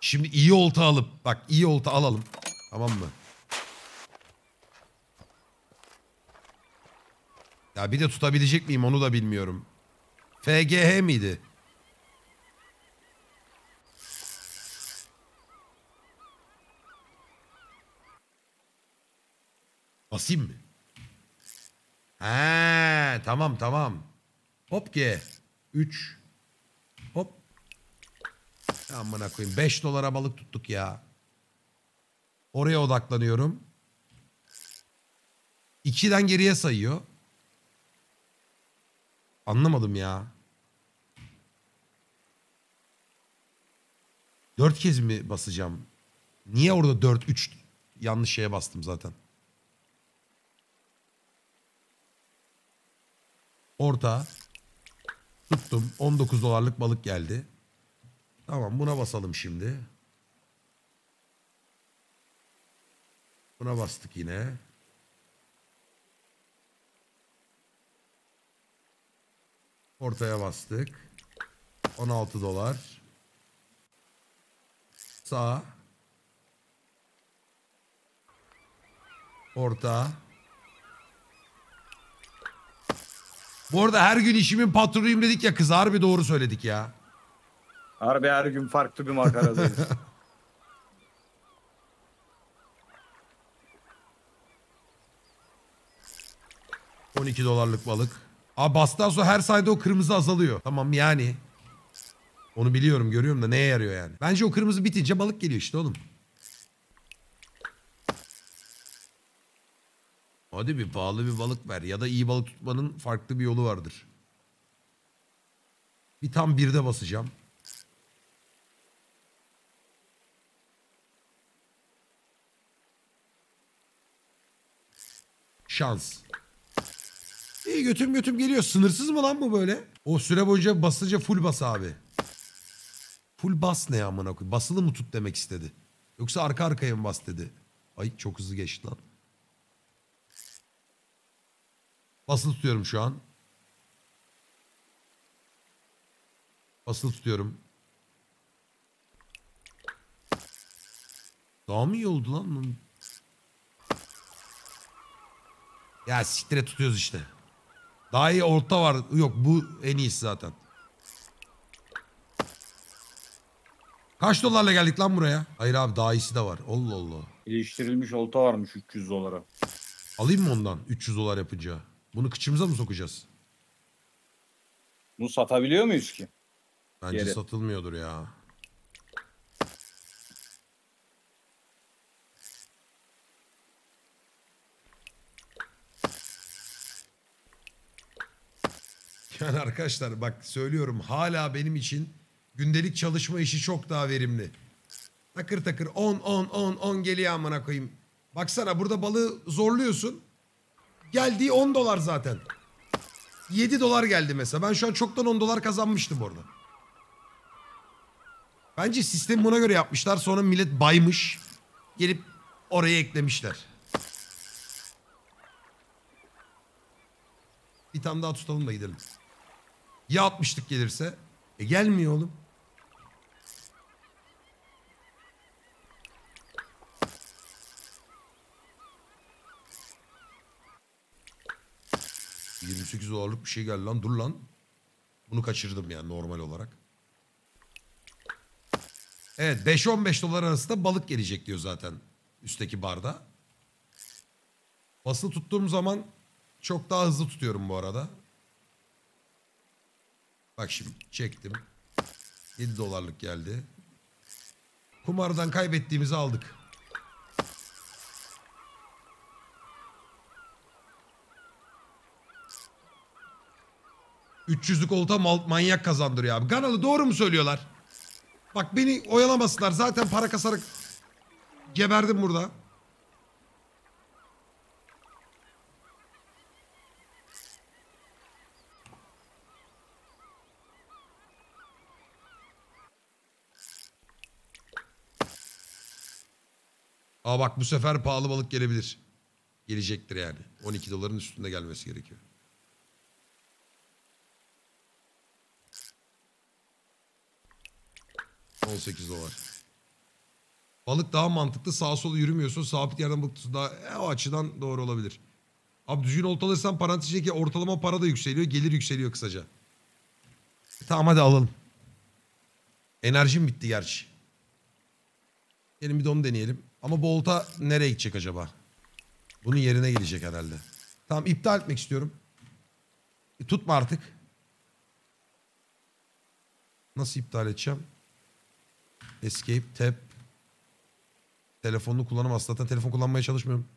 A: Şimdi iyi olta alıp bak iyi olta alalım. Tamam mı? Ya bir de tutabilecek miyim onu da bilmiyorum. FGH miydi? Basayım mı? He, tamam tamam. Hop G. 3 Amına koyayım. 5 dolara balık tuttuk ya. Oraya odaklanıyorum. 2'den geriye sayıyor. Anlamadım ya. 4 kez mi basacağım? Niye orada 4 3 yanlış şeye bastım zaten. Orta tuttum 19 dolarlık balık geldi. Tamam buna basalım şimdi. Buna bastık yine. Ortaya bastık. 16 dolar. Sağ. Orta. Bu arada her gün işimin patronuyum dedik ya kız harbi doğru
C: söyledik ya. Harbi her gün farklı bir makaradayız.
A: ...12 dolarlık balık. Aa bastan sonra her sayede o kırmızı azalıyor. Tamam yani. Onu biliyorum görüyorum da neye yarıyor yani. Bence o kırmızı bitince balık geliyor işte oğlum. Hadi bir pahalı bir balık ver ya da iyi balık tutmanın farklı bir yolu vardır. Bir tam birde basacağım. Şans. İyi götüm götüm geliyor. Sınırsız mı lan bu böyle? O süre boyunca basınca full bas abi. Full bas ne amına koyayım? Basılı mı tut demek istedi. Yoksa arka arkaya mı bas dedi. Ay çok hızlı geçti lan. Basılı tutuyorum şu an. Basılı tutuyorum. Daha mı iyi oldu lan? Ya siktire tutuyoruz işte. Daha iyi orta var. Yok bu en iyisi zaten. Kaç dolarla geldik lan buraya? Hayır abi daha iyisi de var. Allah Allah. Geliştirilmiş olta varmış 300 dolara. Alayım mı ondan 300 dolar yapınca? Bunu kıçımıza mı sokacağız? Bunu
C: satabiliyor muyuz ki?
A: Bence Geri. satılmıyordur ya. Yani arkadaşlar bak söylüyorum hala benim için gündelik çalışma işi çok daha verimli. Takır takır 10 10 10 10 geliyor amına koyayım. Baksana burada balığı zorluyorsun. Geldiği 10 dolar zaten. 7 dolar geldi mesela. Ben şu an çoktan 10 dolar kazanmıştım orada. Bence sistemi buna göre yapmışlar. Sonra millet baymış. Gelip oraya eklemişler. Bir tane daha tutalım da gidelim. Ya 60'lık gelirse? E gelmiyor oğlum. ...28 dolarlık bir şey geldi lan dur lan. Bunu kaçırdım yani normal olarak. Evet 5-15 dolar arasında balık gelecek diyor zaten üstteki barda. Basılı tuttuğum zaman çok daha hızlı tutuyorum bu arada. Bak şimdi çektim. 7 dolarlık geldi. Kumardan kaybettiğimizi aldık. Üç yüzlük olta mal, manyak kazandırıyor abi. Ganalı doğru mu söylüyorlar? Bak beni oyalamasınlar. Zaten para kasarak geberdim burada. Aa bak bu sefer pahalı balık gelebilir. Gelecektir yani. 12 doların üstünde gelmesi gerekiyor. ...18 dolar. Balık daha mantıklı. sağ sola yürümüyorsun. Sabit yerden balık tutsun. Daha, e, o açıdan doğru olabilir. Abi düzgün oltalarsan parantez içindeki ortalama para da yükseliyor. Gelir yükseliyor kısaca. E, tamam hadi alalım. Enerjim bitti gerçi. Gelin bir de onu deneyelim. Ama bolta nereye gidecek acaba? Bunun yerine gelecek herhalde. Tamam iptal etmek istiyorum. E, tutma artık. Nasıl iptal edeceğim? Escape, tab. Telefonunu kullanamaz. Zaten telefon kullanmaya çalışmıyorum.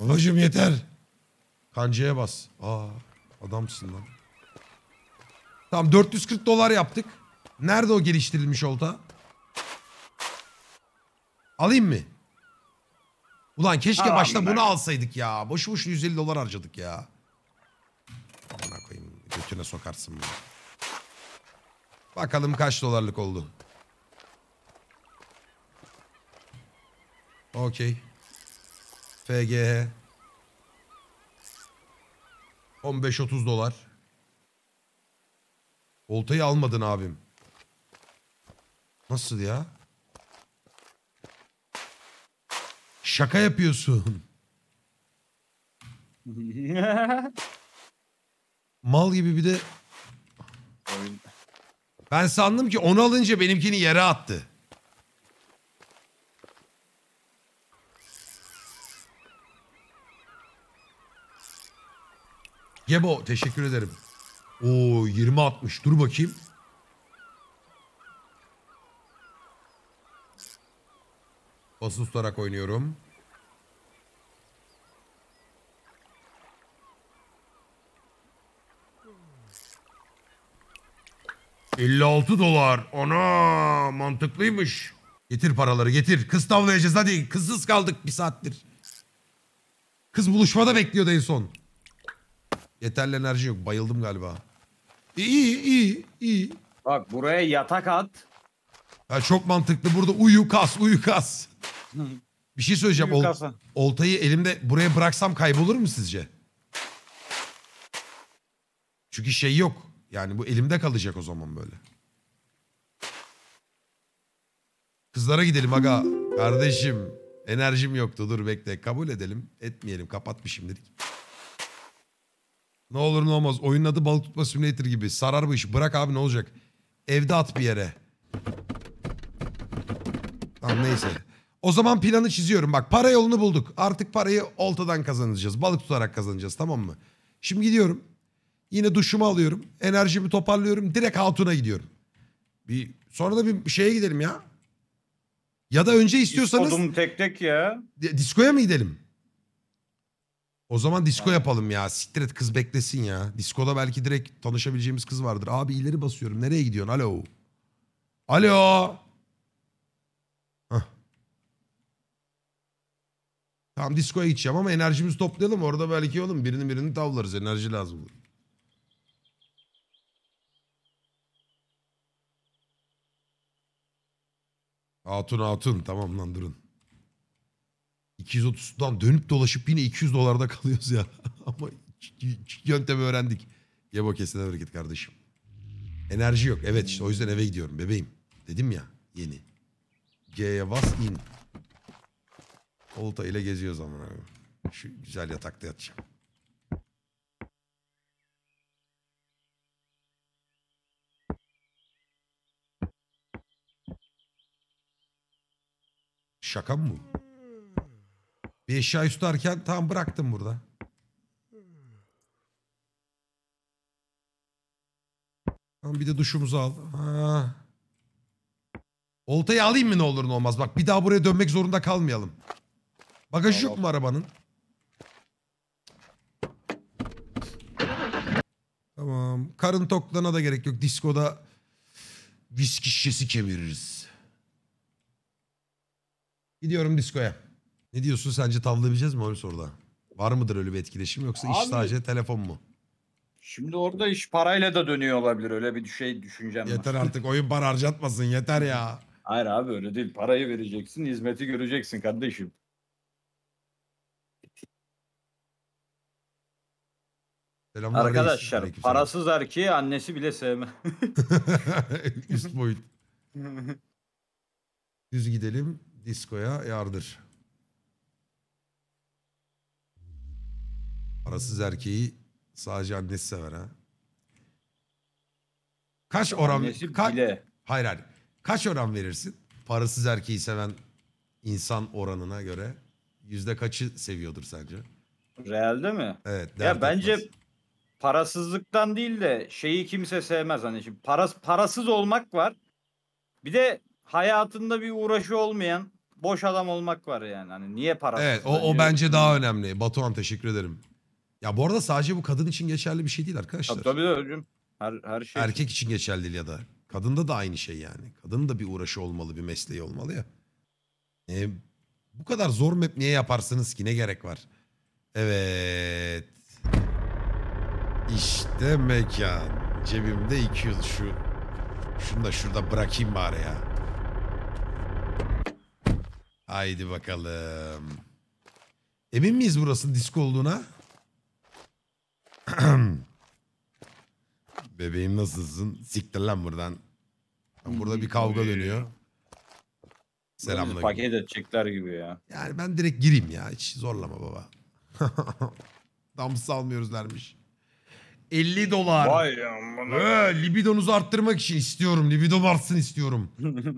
A: Babacım yeter. Kancaya bas. Aa adamsın lan. Tamam 440 dolar yaptık. Nerede o geliştirilmiş olta? Alayım mı? Ulan keşke Alayım başta bunu alsaydık ya. Boşu boşuna 150 dolar harcadık ya. Ona koyayım. Götüne sokarsın bunu. Bakalım kaç dolarlık oldu. Okey. FGH. 15-30 dolar. Oltayı almadın abim. Nasıl ya? Şaka yapıyorsun. Mal gibi bir de... Ben sandım ki onu alınca benimkini yere attı. Gebo teşekkür ederim. Oo 20 60 dur bakayım. Basın tutarak oynuyorum. ...56 dolar. Ana mantıklıymış. Getir paraları getir. Kız tavlayacağız hadi. Kızsız kaldık bir saattir. Kız buluşmada bekliyordu en son. Yeterli enerji yok. Bayıldım galiba.
C: İyi iyi iyi. Bak buraya yatak at.
A: Ha, çok mantıklı. Burada uyu kas uyu kas. Bir şey söyleyeceğim. Ol, oltayı elimde buraya bıraksam kaybolur mu sizce? Çünkü şey yok. Yani bu elimde kalacak o zaman böyle. Kızlara gidelim aga. Kardeşim enerjim yoktu dur bekle kabul edelim. Etmeyelim kapat dedik. Ne olur ne olmaz. Oyunun adı balık tutma simülatör gibi. Sarar bu işi. Bırak abi ne olacak? Evde at bir yere. Tamam neyse. O zaman planı çiziyorum. Bak para yolunu bulduk. Artık parayı oltadan kazanacağız. Balık tutarak kazanacağız tamam mı? Şimdi gidiyorum. Yine duşumu alıyorum. Enerjimi toparlıyorum. Direkt hatuna gidiyorum. Bir, sonra da bir şeye gidelim ya. Ya da önce istiyorsanız... Odum
C: tek tek ya.
A: Diskoya mı gidelim? O zaman disco yapalım ya. Siktir et kız beklesin ya. Diskoda belki direkt tanışabileceğimiz kız vardır. Abi ileri basıyorum. Nereye gidiyorsun? Alo. Alo. Tam Tamam diskoya gideceğim ama enerjimizi toplayalım. Orada belki oğlum birini birini tavlarız. Enerji lazım olur. Hatun hatun. Tamam lan durun. 230'dan dönüp dolaşıp yine 200 dolarda kalıyoruz ya. Ama yöntemi öğrendik. Yebo kesin hareket kardeşim. Enerji yok. Evet işte o yüzden eve gidiyorum bebeğim. Dedim ya yeni. G'ye bas in. Olta ile geziyoruz ama. Şu güzel yatakta yatacağım. Şaka mı bu? Bir eşya üstlerken tam bıraktım burada. Tamam bir de duşumuzu al. Ha. Oltayı alayım mı ne olur ne olmaz. Bak bir daha buraya dönmek zorunda kalmayalım. Bagajı yok mu arabanın? Tamam. Karın toklana da gerek yok. Diskoda viski şişesi kemiririz. Gidiyorum diskoya. Ne diyorsun sence tavlayabileceğiz mi öyle soruda? Var mıdır öyle bir etkileşim yoksa iş sadece telefon mu?
C: Şimdi orada iş parayla da dönüyor olabilir. Öyle bir şey düşüncem var. Yeter
A: artık oyun para harcatmasın yeter ya.
C: Hayır abi öyle değil. Parayı vereceksin, hizmeti göreceksin kardeşim.
A: Selamlar Arkadaşlar Aleykümselam.
C: parasız erkeği annesi bile sevme.
A: Üst boyut. Düz gidelim diskoya yardır. Parasız erkeği sadece annesi sever ha. Kaç oran Annesi ka- bile. Hayır hayır. Kaç oran verirsin? Parasız erkeği seven insan oranına göre yüzde kaçı seviyordur sence?
C: Realde mi? Evet. dert ya bence parasızlıktan değil de şeyi kimse sevmez hani şimdi paras parasız olmak var. Bir de hayatında bir uğraşı olmayan boş adam olmak var yani. Hani niye parasız? Evet o, o bence daha
A: önemli. Batuhan teşekkür ederim. Ya bu arada sadece bu kadın için geçerli bir şey değil arkadaşlar. Tabii tabii hocam. Her, her şey. Erkek için geçerli değil ya da. Kadında da aynı şey yani. Kadın da bir uğraşı olmalı, bir mesleği olmalı ya. E, bu kadar zor map niye yaparsınız ki? Ne gerek var? Evet. İşte mekan. Cebimde 200 şu. Şunu da şurada bırakayım bari ya. Haydi bakalım. Emin miyiz burasının disk olduğuna? Bebeğim nasılsın? Siktir lan buradan. Burada bir kavga dönüyor. Selamla. Paket edecekler gibi ya. Yani ben direkt gireyim ya. Hiç zorlama baba. Damsız dermiş. 50 dolar. Vay amına. Ee, libidonuzu arttırmak için istiyorum. libido artsın istiyorum.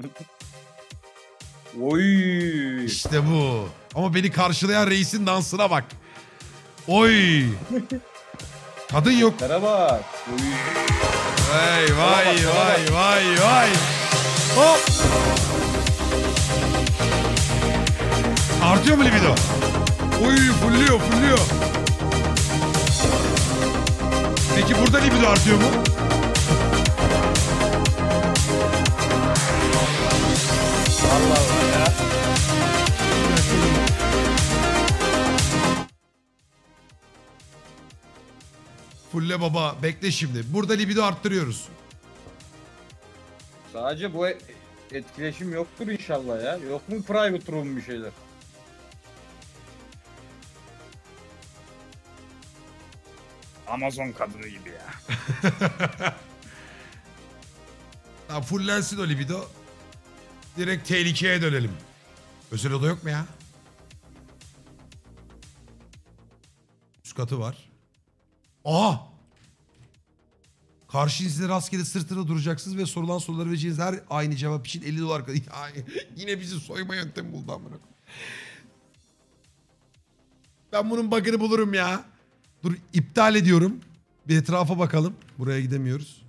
A: Oy. İşte bu. Ama beni karşılayan reisin dansına bak. Oy. Tadın yok. Merhaba. Vay vay vay vay vay. Hop.
C: Artıyor mu libido?
A: Uy fulluyor fulluyor. Peki burada libido artıyor mu? Fulle baba bekle şimdi. Burada libido arttırıyoruz.
C: Sadece bu e- etkileşim yoktur inşallah ya. Yok mu private room bir şeyler? Amazon kadını gibi ya.
A: Tamam fullensin o libido. Direkt tehlikeye dönelim. Özel oda yok mu ya? Üst katı var. Aa! Karşınızda rastgele sırtına duracaksınız ve sorulan soruları vereceğiniz her aynı cevap için 50 dolar kadar. Yine bizi soyma yöntemi buldu amına. Ben bunun bug'ını bulurum ya. Dur iptal ediyorum. Bir etrafa bakalım. Buraya gidemiyoruz.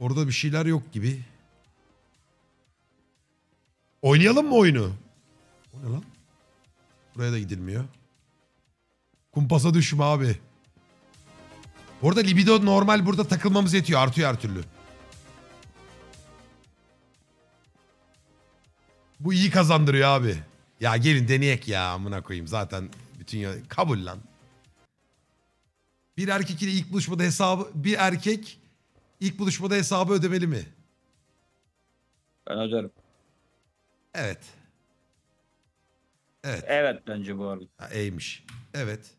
A: Orada bir şeyler yok gibi. Oynayalım mı oyunu? O ne lan? Buraya da gidilmiyor. Kumpasa düşme abi. Bu libido normal burada takılmamız yetiyor. Artıyor her türlü. Bu iyi kazandırıyor abi. Ya gelin deneyek ya amına koyayım. Zaten
C: bütün kabul
A: lan. Bir erkek ile ilk buluşmada hesabı bir erkek ilk buluşmada hesabı ödemeli mi?
C: Ben öderim. Evet. Evet. Evet bence bu arada. Ha,
A: iyiymiş. Evet.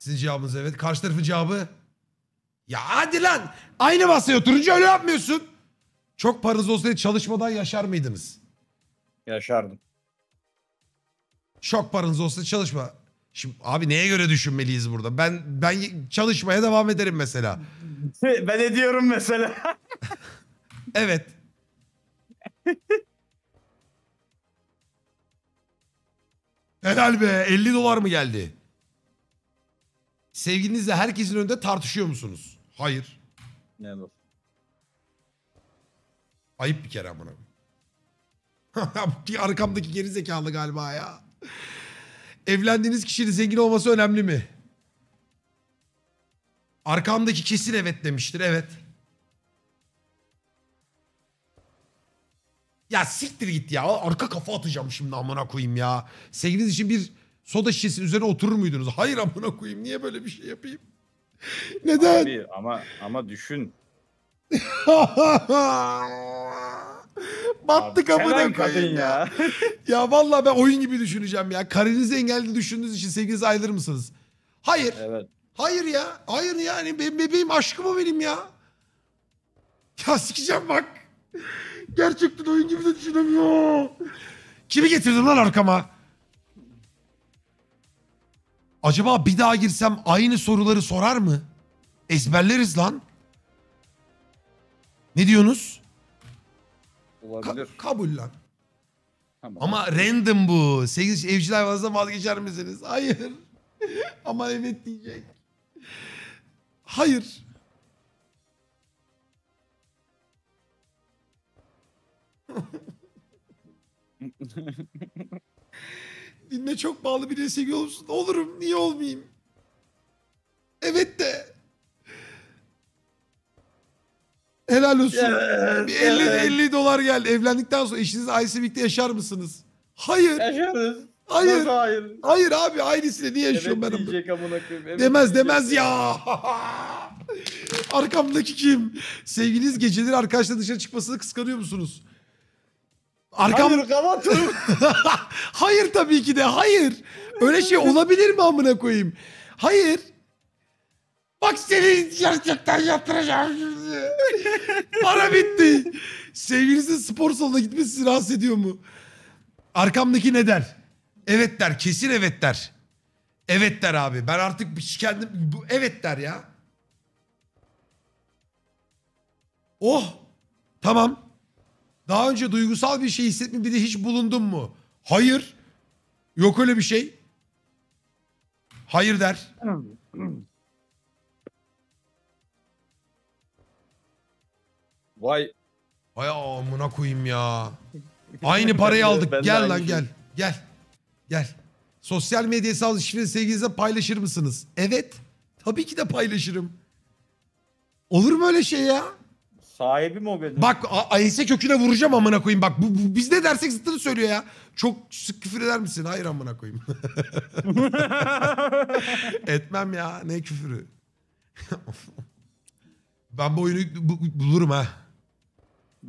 A: Sizin cevabınız evet. Karşı tarafın cevabı ya hadi lan aynı masaya oturunca öyle yapmıyorsun. Çok paranız olsaydı çalışmadan yaşar mıydınız? Yaşardım. Çok paranız olsaydı çalışma. Şimdi abi neye göre düşünmeliyiz burada? Ben ben çalışmaya devam ederim mesela. Ben ediyorum mesela. evet. Helal be 50 dolar mı geldi? Sevgilinizle herkesin önünde tartışıyor musunuz? Hayır. Ne Never. Ayıp bir kere amına. Arkamdaki geri zekalı galiba ya. Evlendiğiniz kişinin zengin olması önemli mi? Arkamdaki kesin evet demiştir. Evet. Ya siktir git ya. Arka kafa atacağım şimdi amına koyayım ya. Sevginiz için bir soda şişesinin üzerine oturur muydunuz? Hayır amına koyayım niye böyle bir şey yapayım? Neden? Abi ama ama düşün. Battık amına koyayım ya. ya. ya vallahi ben oyun gibi düşüneceğim ya. Karinizi engelli düşündüğünüz için sevginizi ayrılır mısınız? Hayır. Evet. Hayır ya. Hayır yani benim bebeğim aşkım o benim ya. Ya sikeceğim bak. Gerçekten oyun gibi de düşünemiyorum. Kimi getirdim lan arkama? Acaba bir daha girsem aynı soruları sorar mı? Ezberleriz lan. Ne diyorsunuz? Olabilir. Ka kabul lan. Tamam. Ama random bu. 8 evcil hayvanınızdan vazgeçer misiniz? Hayır. Ama evet diyecek.
B: Hayır. dinle
A: çok bağlı birine sevgili olursun. Olurum niye olmayayım? Evet de.
B: Helal olsun. Evet, 50, evet. 50
A: dolar geldi. Evlendikten sonra eşiniz ailesiyle birlikte yaşar mısınız? Hayır. Yaşarız. Hayır. Nasıl
C: hayır? Hayır abi
A: ailesiyle niye yaşıyorum evet ben?
C: Diyecek amına Evet demez demez ya.
A: Arkamdaki kim? Sevginiz geceleri arkadaşla dışarı çıkmasını kıskanıyor musunuz? Arkam... Hayır kapatın. hayır tabii ki de hayır. Öyle şey olabilir mi amına koyayım? Hayır. Bak seni gerçekten yatıracağım şimdi. Para bitti. Sevgilisinin spor salonuna gitmesi rahatsız ediyor mu? Arkamdaki ne der? Evet der. Kesin evet der. Evet der abi. Ben artık bir kendim... Evet der ya. Oh. Tamam. Daha önce duygusal bir şey hissetme bir hiç bulundun mu? Hayır. Yok öyle bir şey. Hayır der.
C: Vay. Vay amına
A: koyayım ya. Aynı parayı aldık. gel lan şey. gel. Gel. Gel. Sosyal medya hesabı şifre sevgilinizle paylaşır mısınız? Evet. Tabii ki de paylaşırım. Olur mu öyle şey ya?
C: Sahibi mi o
A: benim? Bak AES köküne vuracağım amına koyayım. Bak bu, bu biz ne dersek zıttını söylüyor ya. Çok sık küfür eder misin? Hayır amına koyayım. Etmem ya. Ne küfürü? ben bu oyunu bu, bulurum ha.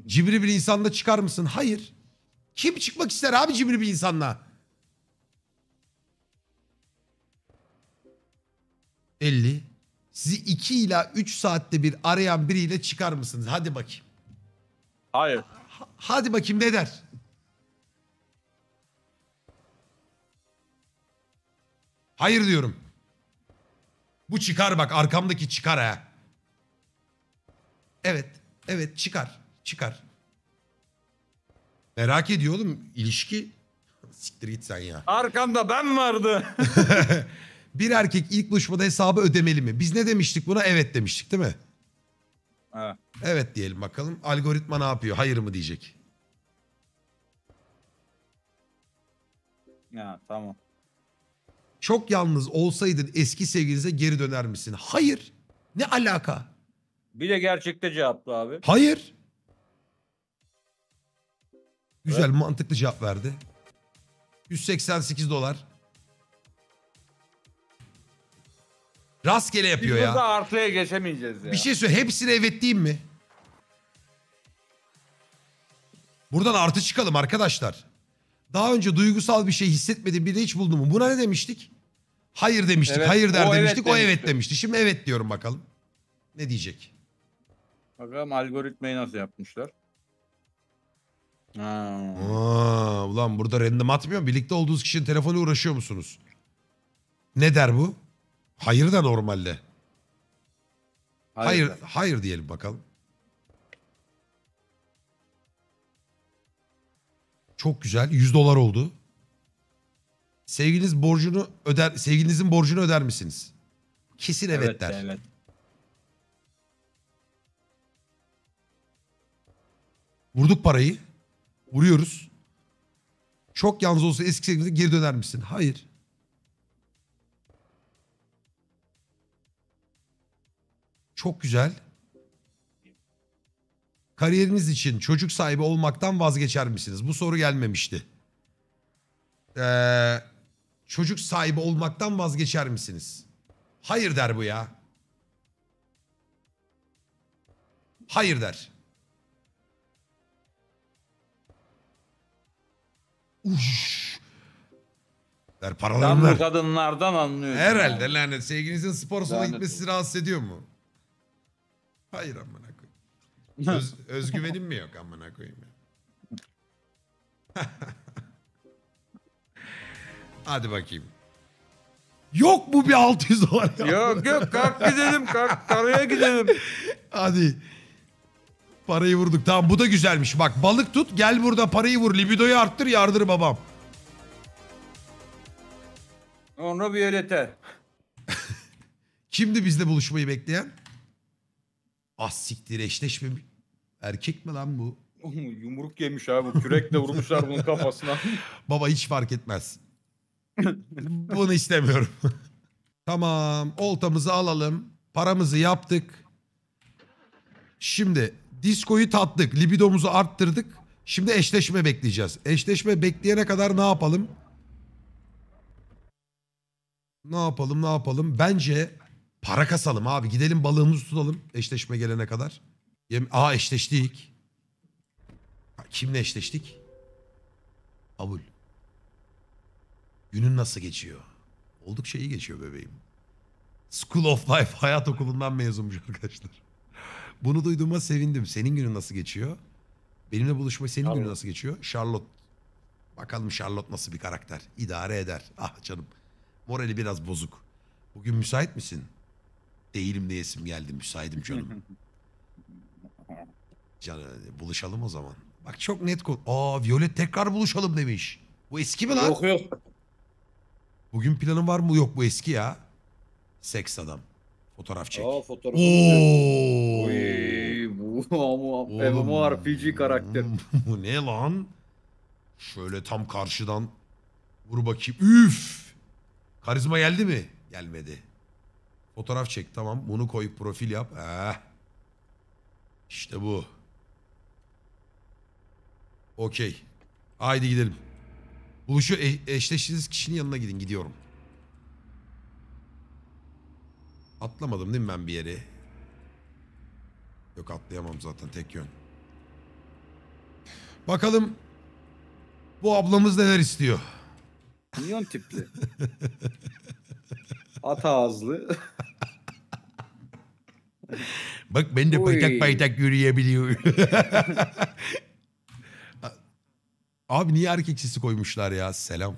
A: Cibri bir insanda çıkar mısın? Hayır. Kim çıkmak ister abi cibri bir insanla? 50 sizi 2 ila 3 saatte bir arayan biriyle çıkar mısınız? Hadi bakayım. Hayır. hadi bakayım ne der? Hayır diyorum. Bu çıkar bak arkamdaki çıkar ha. Evet. Evet çıkar. Çıkar. Merak ediyor oğlum ilişki. Siktir git sen ya. Arkamda ben vardı. Bir erkek ilk buluşmada hesabı ödemeli mi? Biz ne demiştik buna? Evet demiştik değil mi? Evet. Evet diyelim bakalım. Algoritma ne yapıyor? Hayır mı diyecek?
C: Ya tamam.
A: Çok yalnız olsaydın eski sevgilinize geri döner misin? Hayır. Ne alaka?
C: Bir de gerçekte cevaplı abi.
A: Hayır. Güzel Evet. mantıklı cevap verdi. 188 dolar.
C: Rastgele yapıyor Biz burada ya. artıya geçemeyeceğiz ya. Bir şey söyle
A: hepsine evet diyeyim mi? Buradan artı çıkalım arkadaşlar. Daha önce duygusal bir şey bir de hiç buldu mu? Buna ne demiştik? Hayır demiştik. Evet, hayır der o evet demiştik. o evet demişti. Şimdi evet diyorum bakalım. Ne diyecek?
C: Bakalım algoritmayı nasıl yapmışlar?
A: Ha. Aa, ulan burada random atmıyor mu? Birlikte olduğunuz kişinin telefonu uğraşıyor musunuz? Ne der bu? Hayır da normalde. Hayır, hayır, hayır diyelim bakalım. Çok güzel. 100 dolar oldu. Sevgiliniz borcunu öder, sevgilinizin borcunu öder misiniz? Kesin evet, evet der. Evet. Vurduk parayı. Vuruyoruz. Çok yalnız olsa eski sevgilinize geri döner misin? Hayır. Çok güzel. Kariyeriniz için çocuk sahibi olmaktan vazgeçer misiniz? Bu soru gelmemişti. Ee, çocuk sahibi olmaktan vazgeçer misiniz? Hayır der bu ya. Hayır der. Uş. Der paralarını Ben kadınlardan anlıyorum. Herhalde lanet sevginizin spor salonu Lanet gitmesi rahatsız ediyor mu? Hayır amına koyayım. Öz, özgüvenim mi yok amına koyayım ya? Hadi bakayım. Yok mu bir 600 dolar? ya? Yok yok kalk gidelim kalk karaya gidelim. Hadi. Parayı vurduk. Tamam bu da güzelmiş. Bak balık tut gel burada parayı vur. Libidoyu arttır yardır babam.
C: Onu bir elete.
A: Kimdi bizle buluşmayı bekleyen? Ah siktir eşleşmemiş. Erkek mi lan bu?
C: Yumruk yemiş abi. Kürekle vurmuşlar bunun kafasına.
A: Baba hiç fark etmez. Bunu istemiyorum. tamam. Oltamızı alalım. Paramızı yaptık. Şimdi diskoyu tattık. Libidomuzu arttırdık. Şimdi eşleşme bekleyeceğiz. Eşleşme bekleyene kadar ne yapalım? Ne yapalım ne yapalım? Bence Para kasalım abi. Gidelim balığımızı tutalım eşleşme gelene kadar. Yem Aa eşleştik. Kimle eşleştik? Abul. Günün nasıl geçiyor? Oldukça iyi geçiyor bebeğim. School of Life hayat okulundan mezunmuş arkadaşlar. Bunu duyduğuma sevindim. Senin günün nasıl geçiyor? Benimle buluşma senin Abi. günün nasıl geçiyor? Charlotte. Bakalım Charlotte nasıl bir karakter. İdare eder. Ah canım. Morali biraz bozuk. Bugün müsait misin? Değilim diyesim geldi. Müsaitim canım. Can, buluşalım o zaman. Bak çok net konu. Aa Violet tekrar buluşalım demiş. Bu eski mi lan? Yok yok. Bugün planın var mı? Yok bu eski ya. Seks adam. Fotoğraf çek. Aa
B: fotoğraf. Oo.
A: bu ama Oğlum, MMORPG karakter. bu ne lan? Şöyle tam karşıdan vur bakayım. Üf! Karizma geldi mi? Gelmedi. Fotoğraf çek tamam. Bunu koy profil yap. Eh. İşte bu. Okey. Haydi gidelim. Buluşu e- eşleştiğiniz kişinin yanına gidin. Gidiyorum. Atlamadım değil mi ben bir yere? Yok atlayamam zaten tek yön. Bakalım bu ablamız neler istiyor. Milyon tipli.
C: At ağızlı.
A: Bak ben de Oy. paytak paytak yürüyebiliyorum. Abi niye erkek sesi koymuşlar ya? Selam.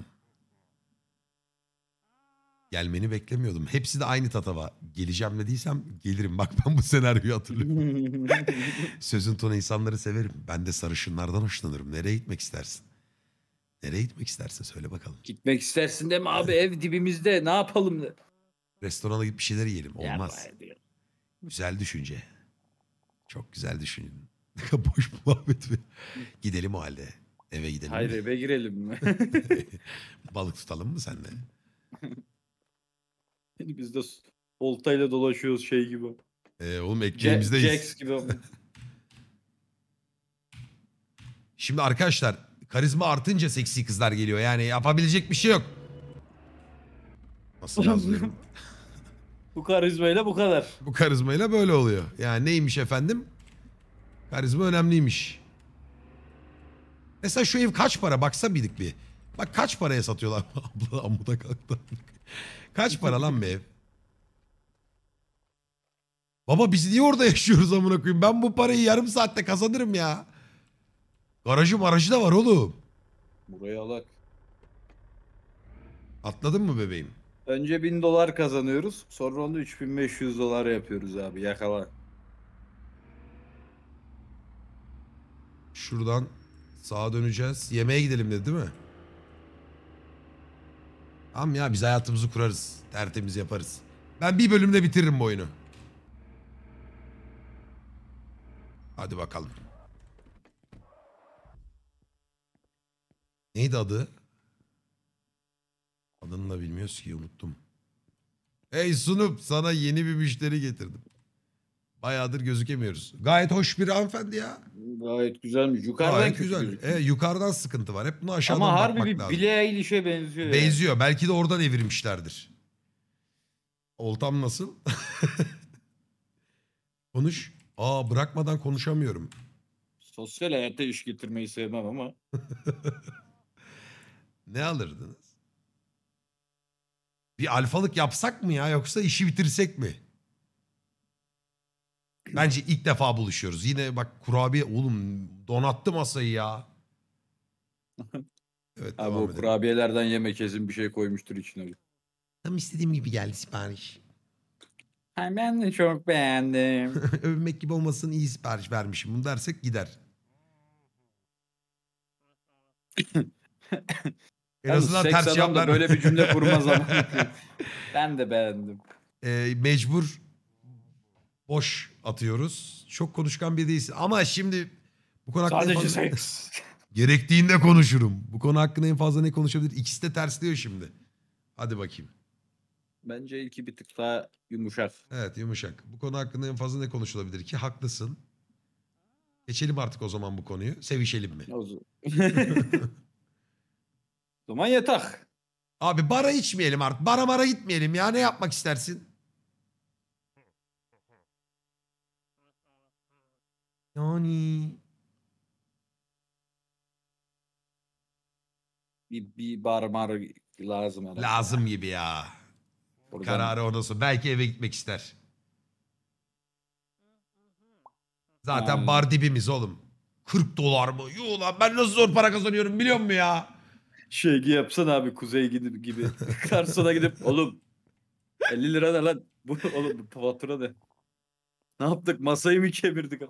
A: Gelmeni beklemiyordum. Hepsi de aynı tatava. Geleceğim dediysem gelirim. Bak ben bu senaryoyu hatırlıyorum. Sözün tonu insanları severim. Ben de sarışınlardan hoşlanırım. Nereye gitmek istersin? Nereye gitmek istersin söyle bakalım.
C: Gitmek istersin deme abi ev dibimizde ne yapalım?
A: Restorana gidip bir şeyler yiyelim. Olmaz. Güzel düşünce. Çok güzel düşündün. boş muhabbet mi? Gidelim o halde. Eve
C: gidelim. Hayır eve girelim mi?
A: Balık tutalım mı
C: senle? Yani biz de oltayla dolaşıyoruz şey gibi. Ee,
A: oğlum ekmeğimizdeyiz. Jax gibi. Şimdi arkadaşlar karizma artınca seksi kızlar geliyor. Yani yapabilecek bir şey yok. Nasıl yazıyorum? Bu karizmayla bu kadar. Bu karizmayla böyle oluyor. Yani neymiş efendim? Karizma önemliymiş. Mesela şu ev kaç para baksa bildik bir. Bak kaç paraya satıyorlar. Abla amuda kalktı. kaç para lan be ev? Baba biz niye orada yaşıyoruz amına koyayım? Ben bu parayı yarım saatte kazanırım ya. Garajı marajı da var oğlum. Buraya alak. Atladın mı bebeğim?
C: Önce 1000 dolar kazanıyoruz. Sonra onu 3500 dolar yapıyoruz abi. Yakala.
A: Şuradan sağa döneceğiz. Yemeğe gidelim dedi değil mi? Am ya biz hayatımızı kurarız. Tertemiz yaparız. Ben bir bölümde bitiririm bu oyunu. Hadi bakalım. Neydi adı? Adını da bilmiyoruz ki unuttum. Hey Sunup sana yeni bir müşteri getirdim. Bayağıdır gözükemiyoruz. Gayet hoş bir hanımefendi ya. Gayet güzelmiş. Yukarıdan Gayet güzel. E, yukarıdan sıkıntı var. Hep bunu aşağıdan Ama bakmak harbi bir lazım. bileğe ilişe benziyor. ya. Benziyor. Belki de oradan evirmişlerdir. Oltam nasıl? Konuş. Aa bırakmadan konuşamıyorum.
C: Sosyal hayata iş getirmeyi sevmem ama. Ne alırdınız?
A: Bir alfalık yapsak mı ya yoksa işi bitirsek mi? Bence ilk defa buluşuyoruz. Yine bak kurabiye oğlum donattı masayı
C: ya. Evet, Abi devam o kurabiyelerden yemek ezin bir şey koymuştur içine.
A: Tam istediğim gibi geldi
C: sipariş.
A: Ay ben de çok beğendim. Övmek gibi olmasın iyi sipariş vermişim. Bunu dersek gider. En Yalnız azından seks ters adam böyle bir cümle kurma zamanı. ben
C: de beğendim.
A: Ee, mecbur boş atıyoruz. Çok konuşkan bir değilsin. Ama şimdi bu konu hakkında... Sadece fazla... seks. Gerektiğinde konuşurum. Bu konu hakkında en fazla ne konuşabilir? İkisi de tersliyor şimdi. Hadi bakayım.
C: Bence ilki bir tık daha yumuşak. Evet yumuşak. Bu konu
A: hakkında en fazla ne konuşulabilir ki? Haklısın. Geçelim artık o zaman bu konuyu. Sevişelim mi? Duman yatak. Abi bara içmeyelim artık. Bara bara gitmeyelim ya. Ne yapmak istersin?
C: Yani bir, bir bar mar lazım herhalde. Lazım gibi ya. Buradan... Kararı ondan
A: sonra. Belki eve gitmek ister. Zaten Yani. Hmm. bar dibimiz oğlum. 40 dolar mı?
C: Yuh lan ben nasıl zor para kazanıyorum biliyor musun ya? Şey yapsan abi kuzey gidip gibi. Karsona gidip oğlum 50 lira ne lan? Bu oğlum bu fatura ne? Ne yaptık? Masayı mı kemirdik?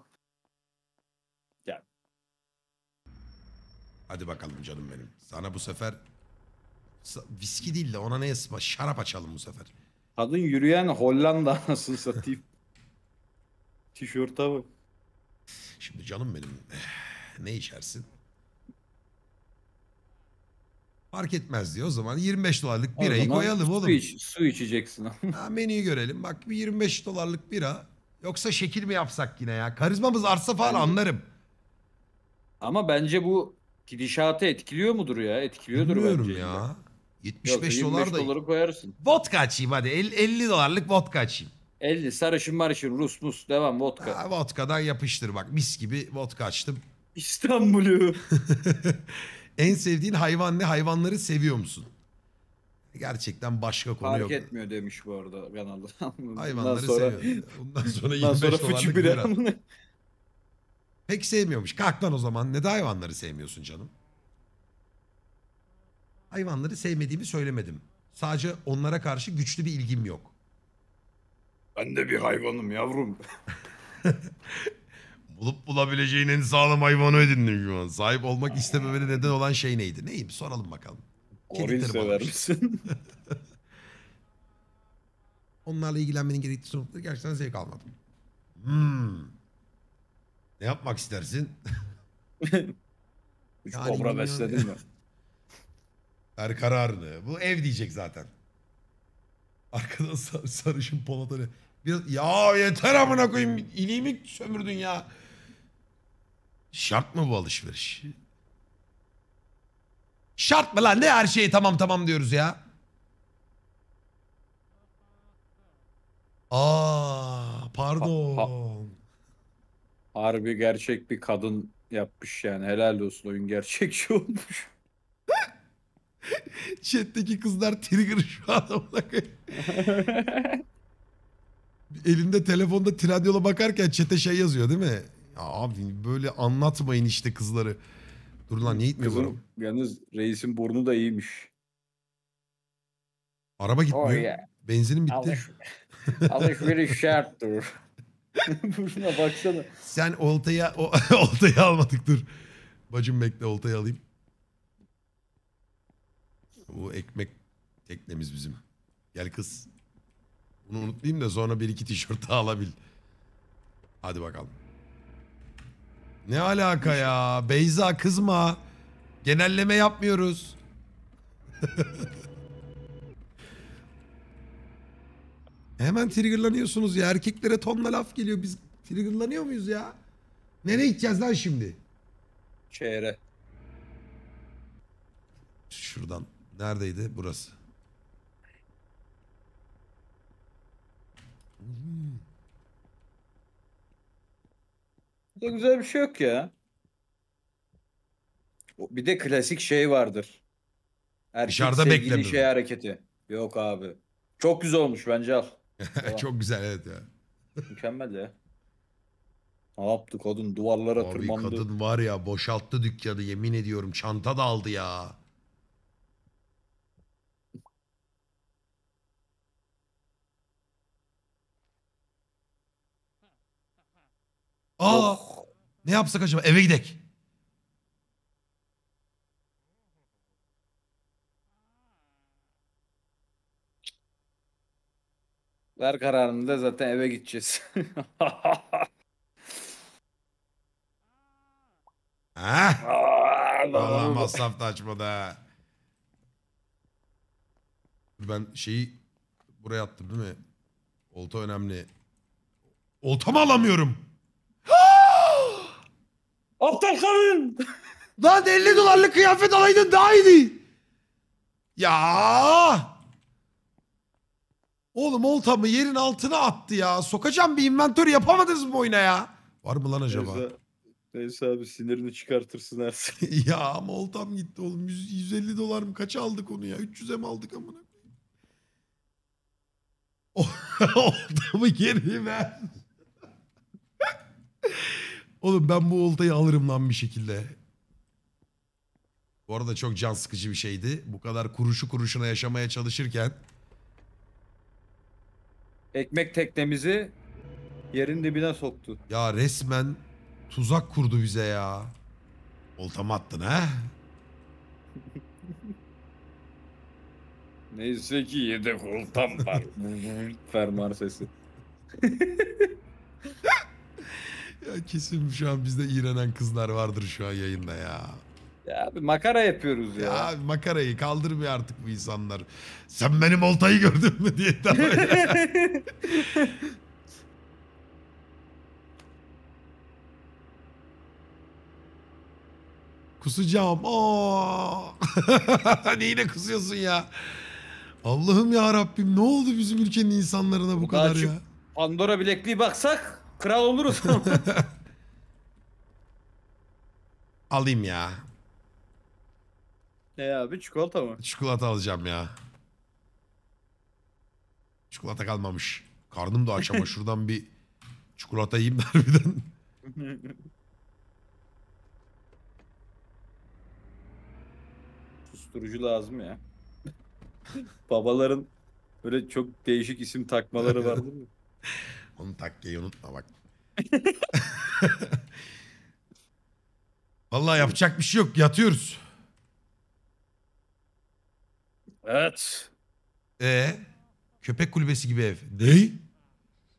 A: Hadi bakalım canım benim. Sana bu sefer sa- viski değil de ona ne ısma şarap açalım bu sefer.
C: Kadın yürüyen Hollanda anasını satayım.
A: Tişörte bak. Şimdi canım benim eh, ne içersin? Fark etmez diyor. O zaman 25 dolarlık birayı koyalım su oğlum. Iç,
C: su içeceksin.
A: ha, menüyü görelim. Bak bir 25 dolarlık bira. Yoksa şekil mi yapsak yine ya? Karizmamız artsa falan yani, anlarım. Ama
C: bence bu gidişatı etkiliyor mudur ya? Etkiliyordur Bilmiyorum bence. ya. 75 Yok, dolar da. doları koyarsın. Vodka açayım hadi. 50, 50 dolarlık vodka açayım. 50 sarışın marışın
A: Rus mus devam vodka. Ha, vodkadan yapıştır bak mis gibi vodka açtım.
C: İstanbul'u.
A: En sevdiğin hayvan ne? Hayvanları seviyor musun? Gerçekten başka konu Fark yok.
C: etmiyor demiş bu arada kanalda. Hayvanları seviyor. Bundan
A: sonra Bundan 25 sonra dolarlık fıçı bir lira. Pek sevmiyormuş. Kalk lan o zaman. Neden hayvanları sevmiyorsun canım? Hayvanları sevmediğimi söylemedim. Sadece onlara karşı güçlü bir ilgim yok. Ben de bir hayvanım yavrum. Bulup bulabileceğin en sağlam hayvanı edindin şu an. Sahip olmak istememene neden olan şey neydi? Neyim? Soralım bakalım.
B: Kedi Orayı sever
A: misin? Onlarla ilgilenmenin gerektiği noktada gerçekten zevk almadım. Hmm. Ne yapmak istersin? Üç Yani kobra besledin mi? Er kararını. Bu ev diyecek zaten. Arkadan sar, sarışın Polat Biraz, ya yeter amına koyayım. İliğimi sömürdün ya. Şart mı bu alışveriş? Şart mı lan? Ne her şeyi tamam tamam diyoruz ya? Aa, pardon. Ha-
C: Harbi gerçek bir kadın yapmış yani. Helal olsun oyun gerçekçi olmuş.
A: Chat'teki kızlar trigger şu an. amına koyayım. Elinde telefonda Trendyol'a bakarken çete şey yazıyor değil mi? Ya abi böyle anlatmayın işte kızları. Dur
C: lan niye gitmiyor bu yalnız reisin burnu da iyiymiş.
A: Araba gitmiyor. Oh yeah. Benzinim bitti. Alış,
C: alışveriş şarttır.
A: Burnuna baksana. Sen oltaya o, oltayı almadık dur. Bacım bekle oltayı alayım. Bu ekmek teknemiz bizim. Gel kız. Bunu unutmayayım da sonra bir iki tişört daha alabil. Hadi bakalım. Ne alaka ya? Beyza kızma. Genelleme yapmıyoruz. Hemen triggerlanıyorsunuz ya. Erkeklere tonla laf geliyor. Biz triggerlanıyor muyuz ya? Nereye gideceğiz lan şimdi? Şehre. Şuradan. Neredeydi? Burası.
B: da güzel bir şey yok ya.
C: Bir de klasik şey vardır. Erkek Dışarıda sevgili şey hareketi. Yok abi. Çok güzel olmuş bence al. Çok güzel evet ya. Mükemmel ya. Ne yaptı kadın duvarlara Abi tırmandı. kadın var ya boşalttı
A: dükkanı yemin ediyorum çanta da aldı ya. Aa, ne yapsak acaba? Eve gidek.
C: Ver kararını da zaten eve gideceğiz.
B: Ha? Valla masraf
A: da açmadı ha. Ben şeyi buraya attım değil mi? Olta önemli. Oltamı alamıyorum. Aptal kadın. Lan 50
B: dolarlık kıyafet alaydın daha iyiydi.
A: Ya. Oğlum oltamı yerin altına attı ya. Sokacağım bir inventör yapamadınız mı bu oyuna ya?
C: Var mı lan acaba? Neyse, abi sinirini çıkartırsın her
A: Ersin. Şey. ya ama oltam gitti oğlum. 150 dolar mı kaça aldık onu ya? 300 mi aldık amına? oltamı geri ver. Oğlum ben bu oltayı alırım lan bir şekilde. Bu arada çok can sıkıcı bir şeydi. Bu kadar kuruşu kuruşuna yaşamaya çalışırken.
C: Ekmek teknemizi
A: yerin dibine soktu. Ya resmen tuzak kurdu bize ya. Oltamı attın ha?
C: Neyse ki yedek oltam var.
A: Fermuar sesi. Ya kesin şu an bizde iğrenen kızlar vardır şu an yayında ya. Ya abi makara yapıyoruz ya. Ya makarayı kaldırmıyor artık bu insanlar. Sen benim oltayı gördün mü diye daha ya. Kusacağım. Oo.
C: Neyine kusuyorsun ya?
A: Allah'ım ya Rabbim ne oldu bizim ülkenin insanlarına bu, kadar ya?
C: Pandora bilekliği baksak Kral oluruz ama.
A: Alayım ya.
C: Ne abi çikolata mı?
A: Çikolata alacağım ya. Çikolata kalmamış. Karnım da aç ama şuradan bir çikolata yiyeyim de harbiden.
C: Susturucu lazım ya. Babaların böyle çok değişik isim takmaları vardır mı? Onun takkeyi unutma bak.
A: Vallahi yapacak bir şey yok. Yatıyoruz. Evet. Ee, köpek kulübesi gibi ev. Ney?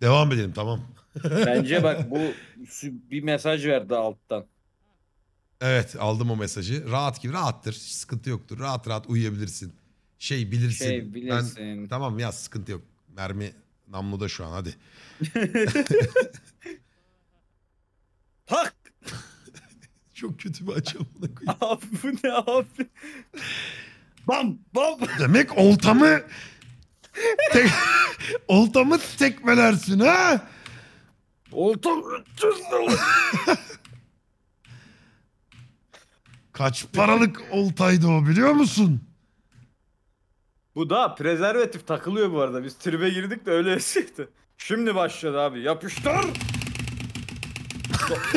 A: Devam edelim tamam.
C: Bence bak bu bir mesaj verdi alttan.
A: Evet aldım o mesajı. Rahat gibi rahattır. Hiç sıkıntı yoktur. Rahat rahat uyuyabilirsin. Şey bilirsin. Şey bilirsin. Ben, tamam ya sıkıntı yok. Mermi Namlu da şu an hadi. Tak! Çok kötü bir açılımına koyayım. Abi bu ne abi? Bam bam. Demek oltamı tek, oltamı tekmelersin ha? Oltam Kaç paralık oltaydı o biliyor musun?
C: Bu da prezervatif takılıyor bu arada. Biz tribe girdik de öyle eskiydi. Şimdi başladı abi. Yapıştır.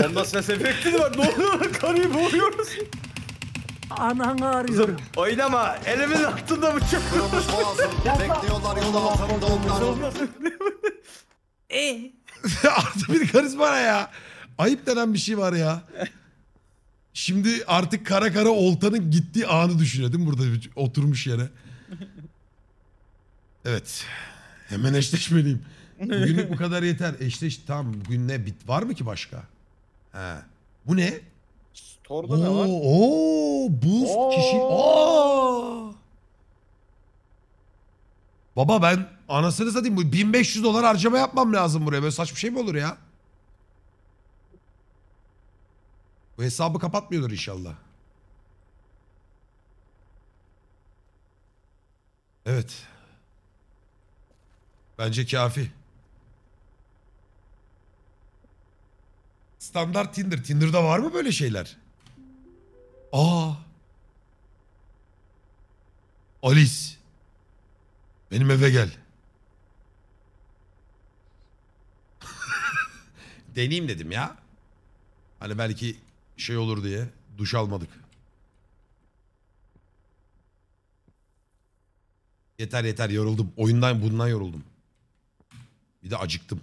C: Onda ses efekti
B: de var. Ne oluyor? Karıyı boğuyoruz. Ananı arıyorum. Oynama. Elimin altında bıçak. Kırılmış boğazım. Bekliyorlar yolda altında onlar.
C: Eee?
A: Artı bir karizma ya. Ayıp denen bir şey var ya. Şimdi artık kara kara oltanın gittiği anı düşünüyor değil mi burada oturmuş yere? Evet. Hemen eşleşmeliyim. Bugünlük bu kadar yeter. Eşleş tam bugün ne bit var mı ki başka? He. Bu ne? Store'da ne var? Oo, boost Oo. kişi. Aa! Baba ben anasını satayım bu 1500 dolar harcama yapmam lazım buraya. Böyle saçma şey mi olur ya? Bu hesabı kapatmıyordur inşallah. Evet. Bence kafi. Standart Tinder. Tinder'da var mı böyle şeyler? Aa. Alice. Benim eve gel. Deneyim dedim ya. Hani belki şey olur diye duş almadık. Yeter yeter yoruldum. Oyundan bundan yoruldum. Bir de acıktım.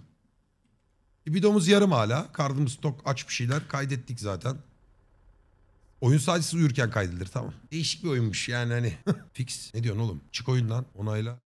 A: E, bidomuz yarım hala. Karnımız tok aç bir şeyler kaydettik zaten. Oyun sadece uyurken kaydedilir tamam. Değişik bir oyunmuş yani hani. Fix. Ne diyorsun oğlum? Çık oyundan
B: onayla.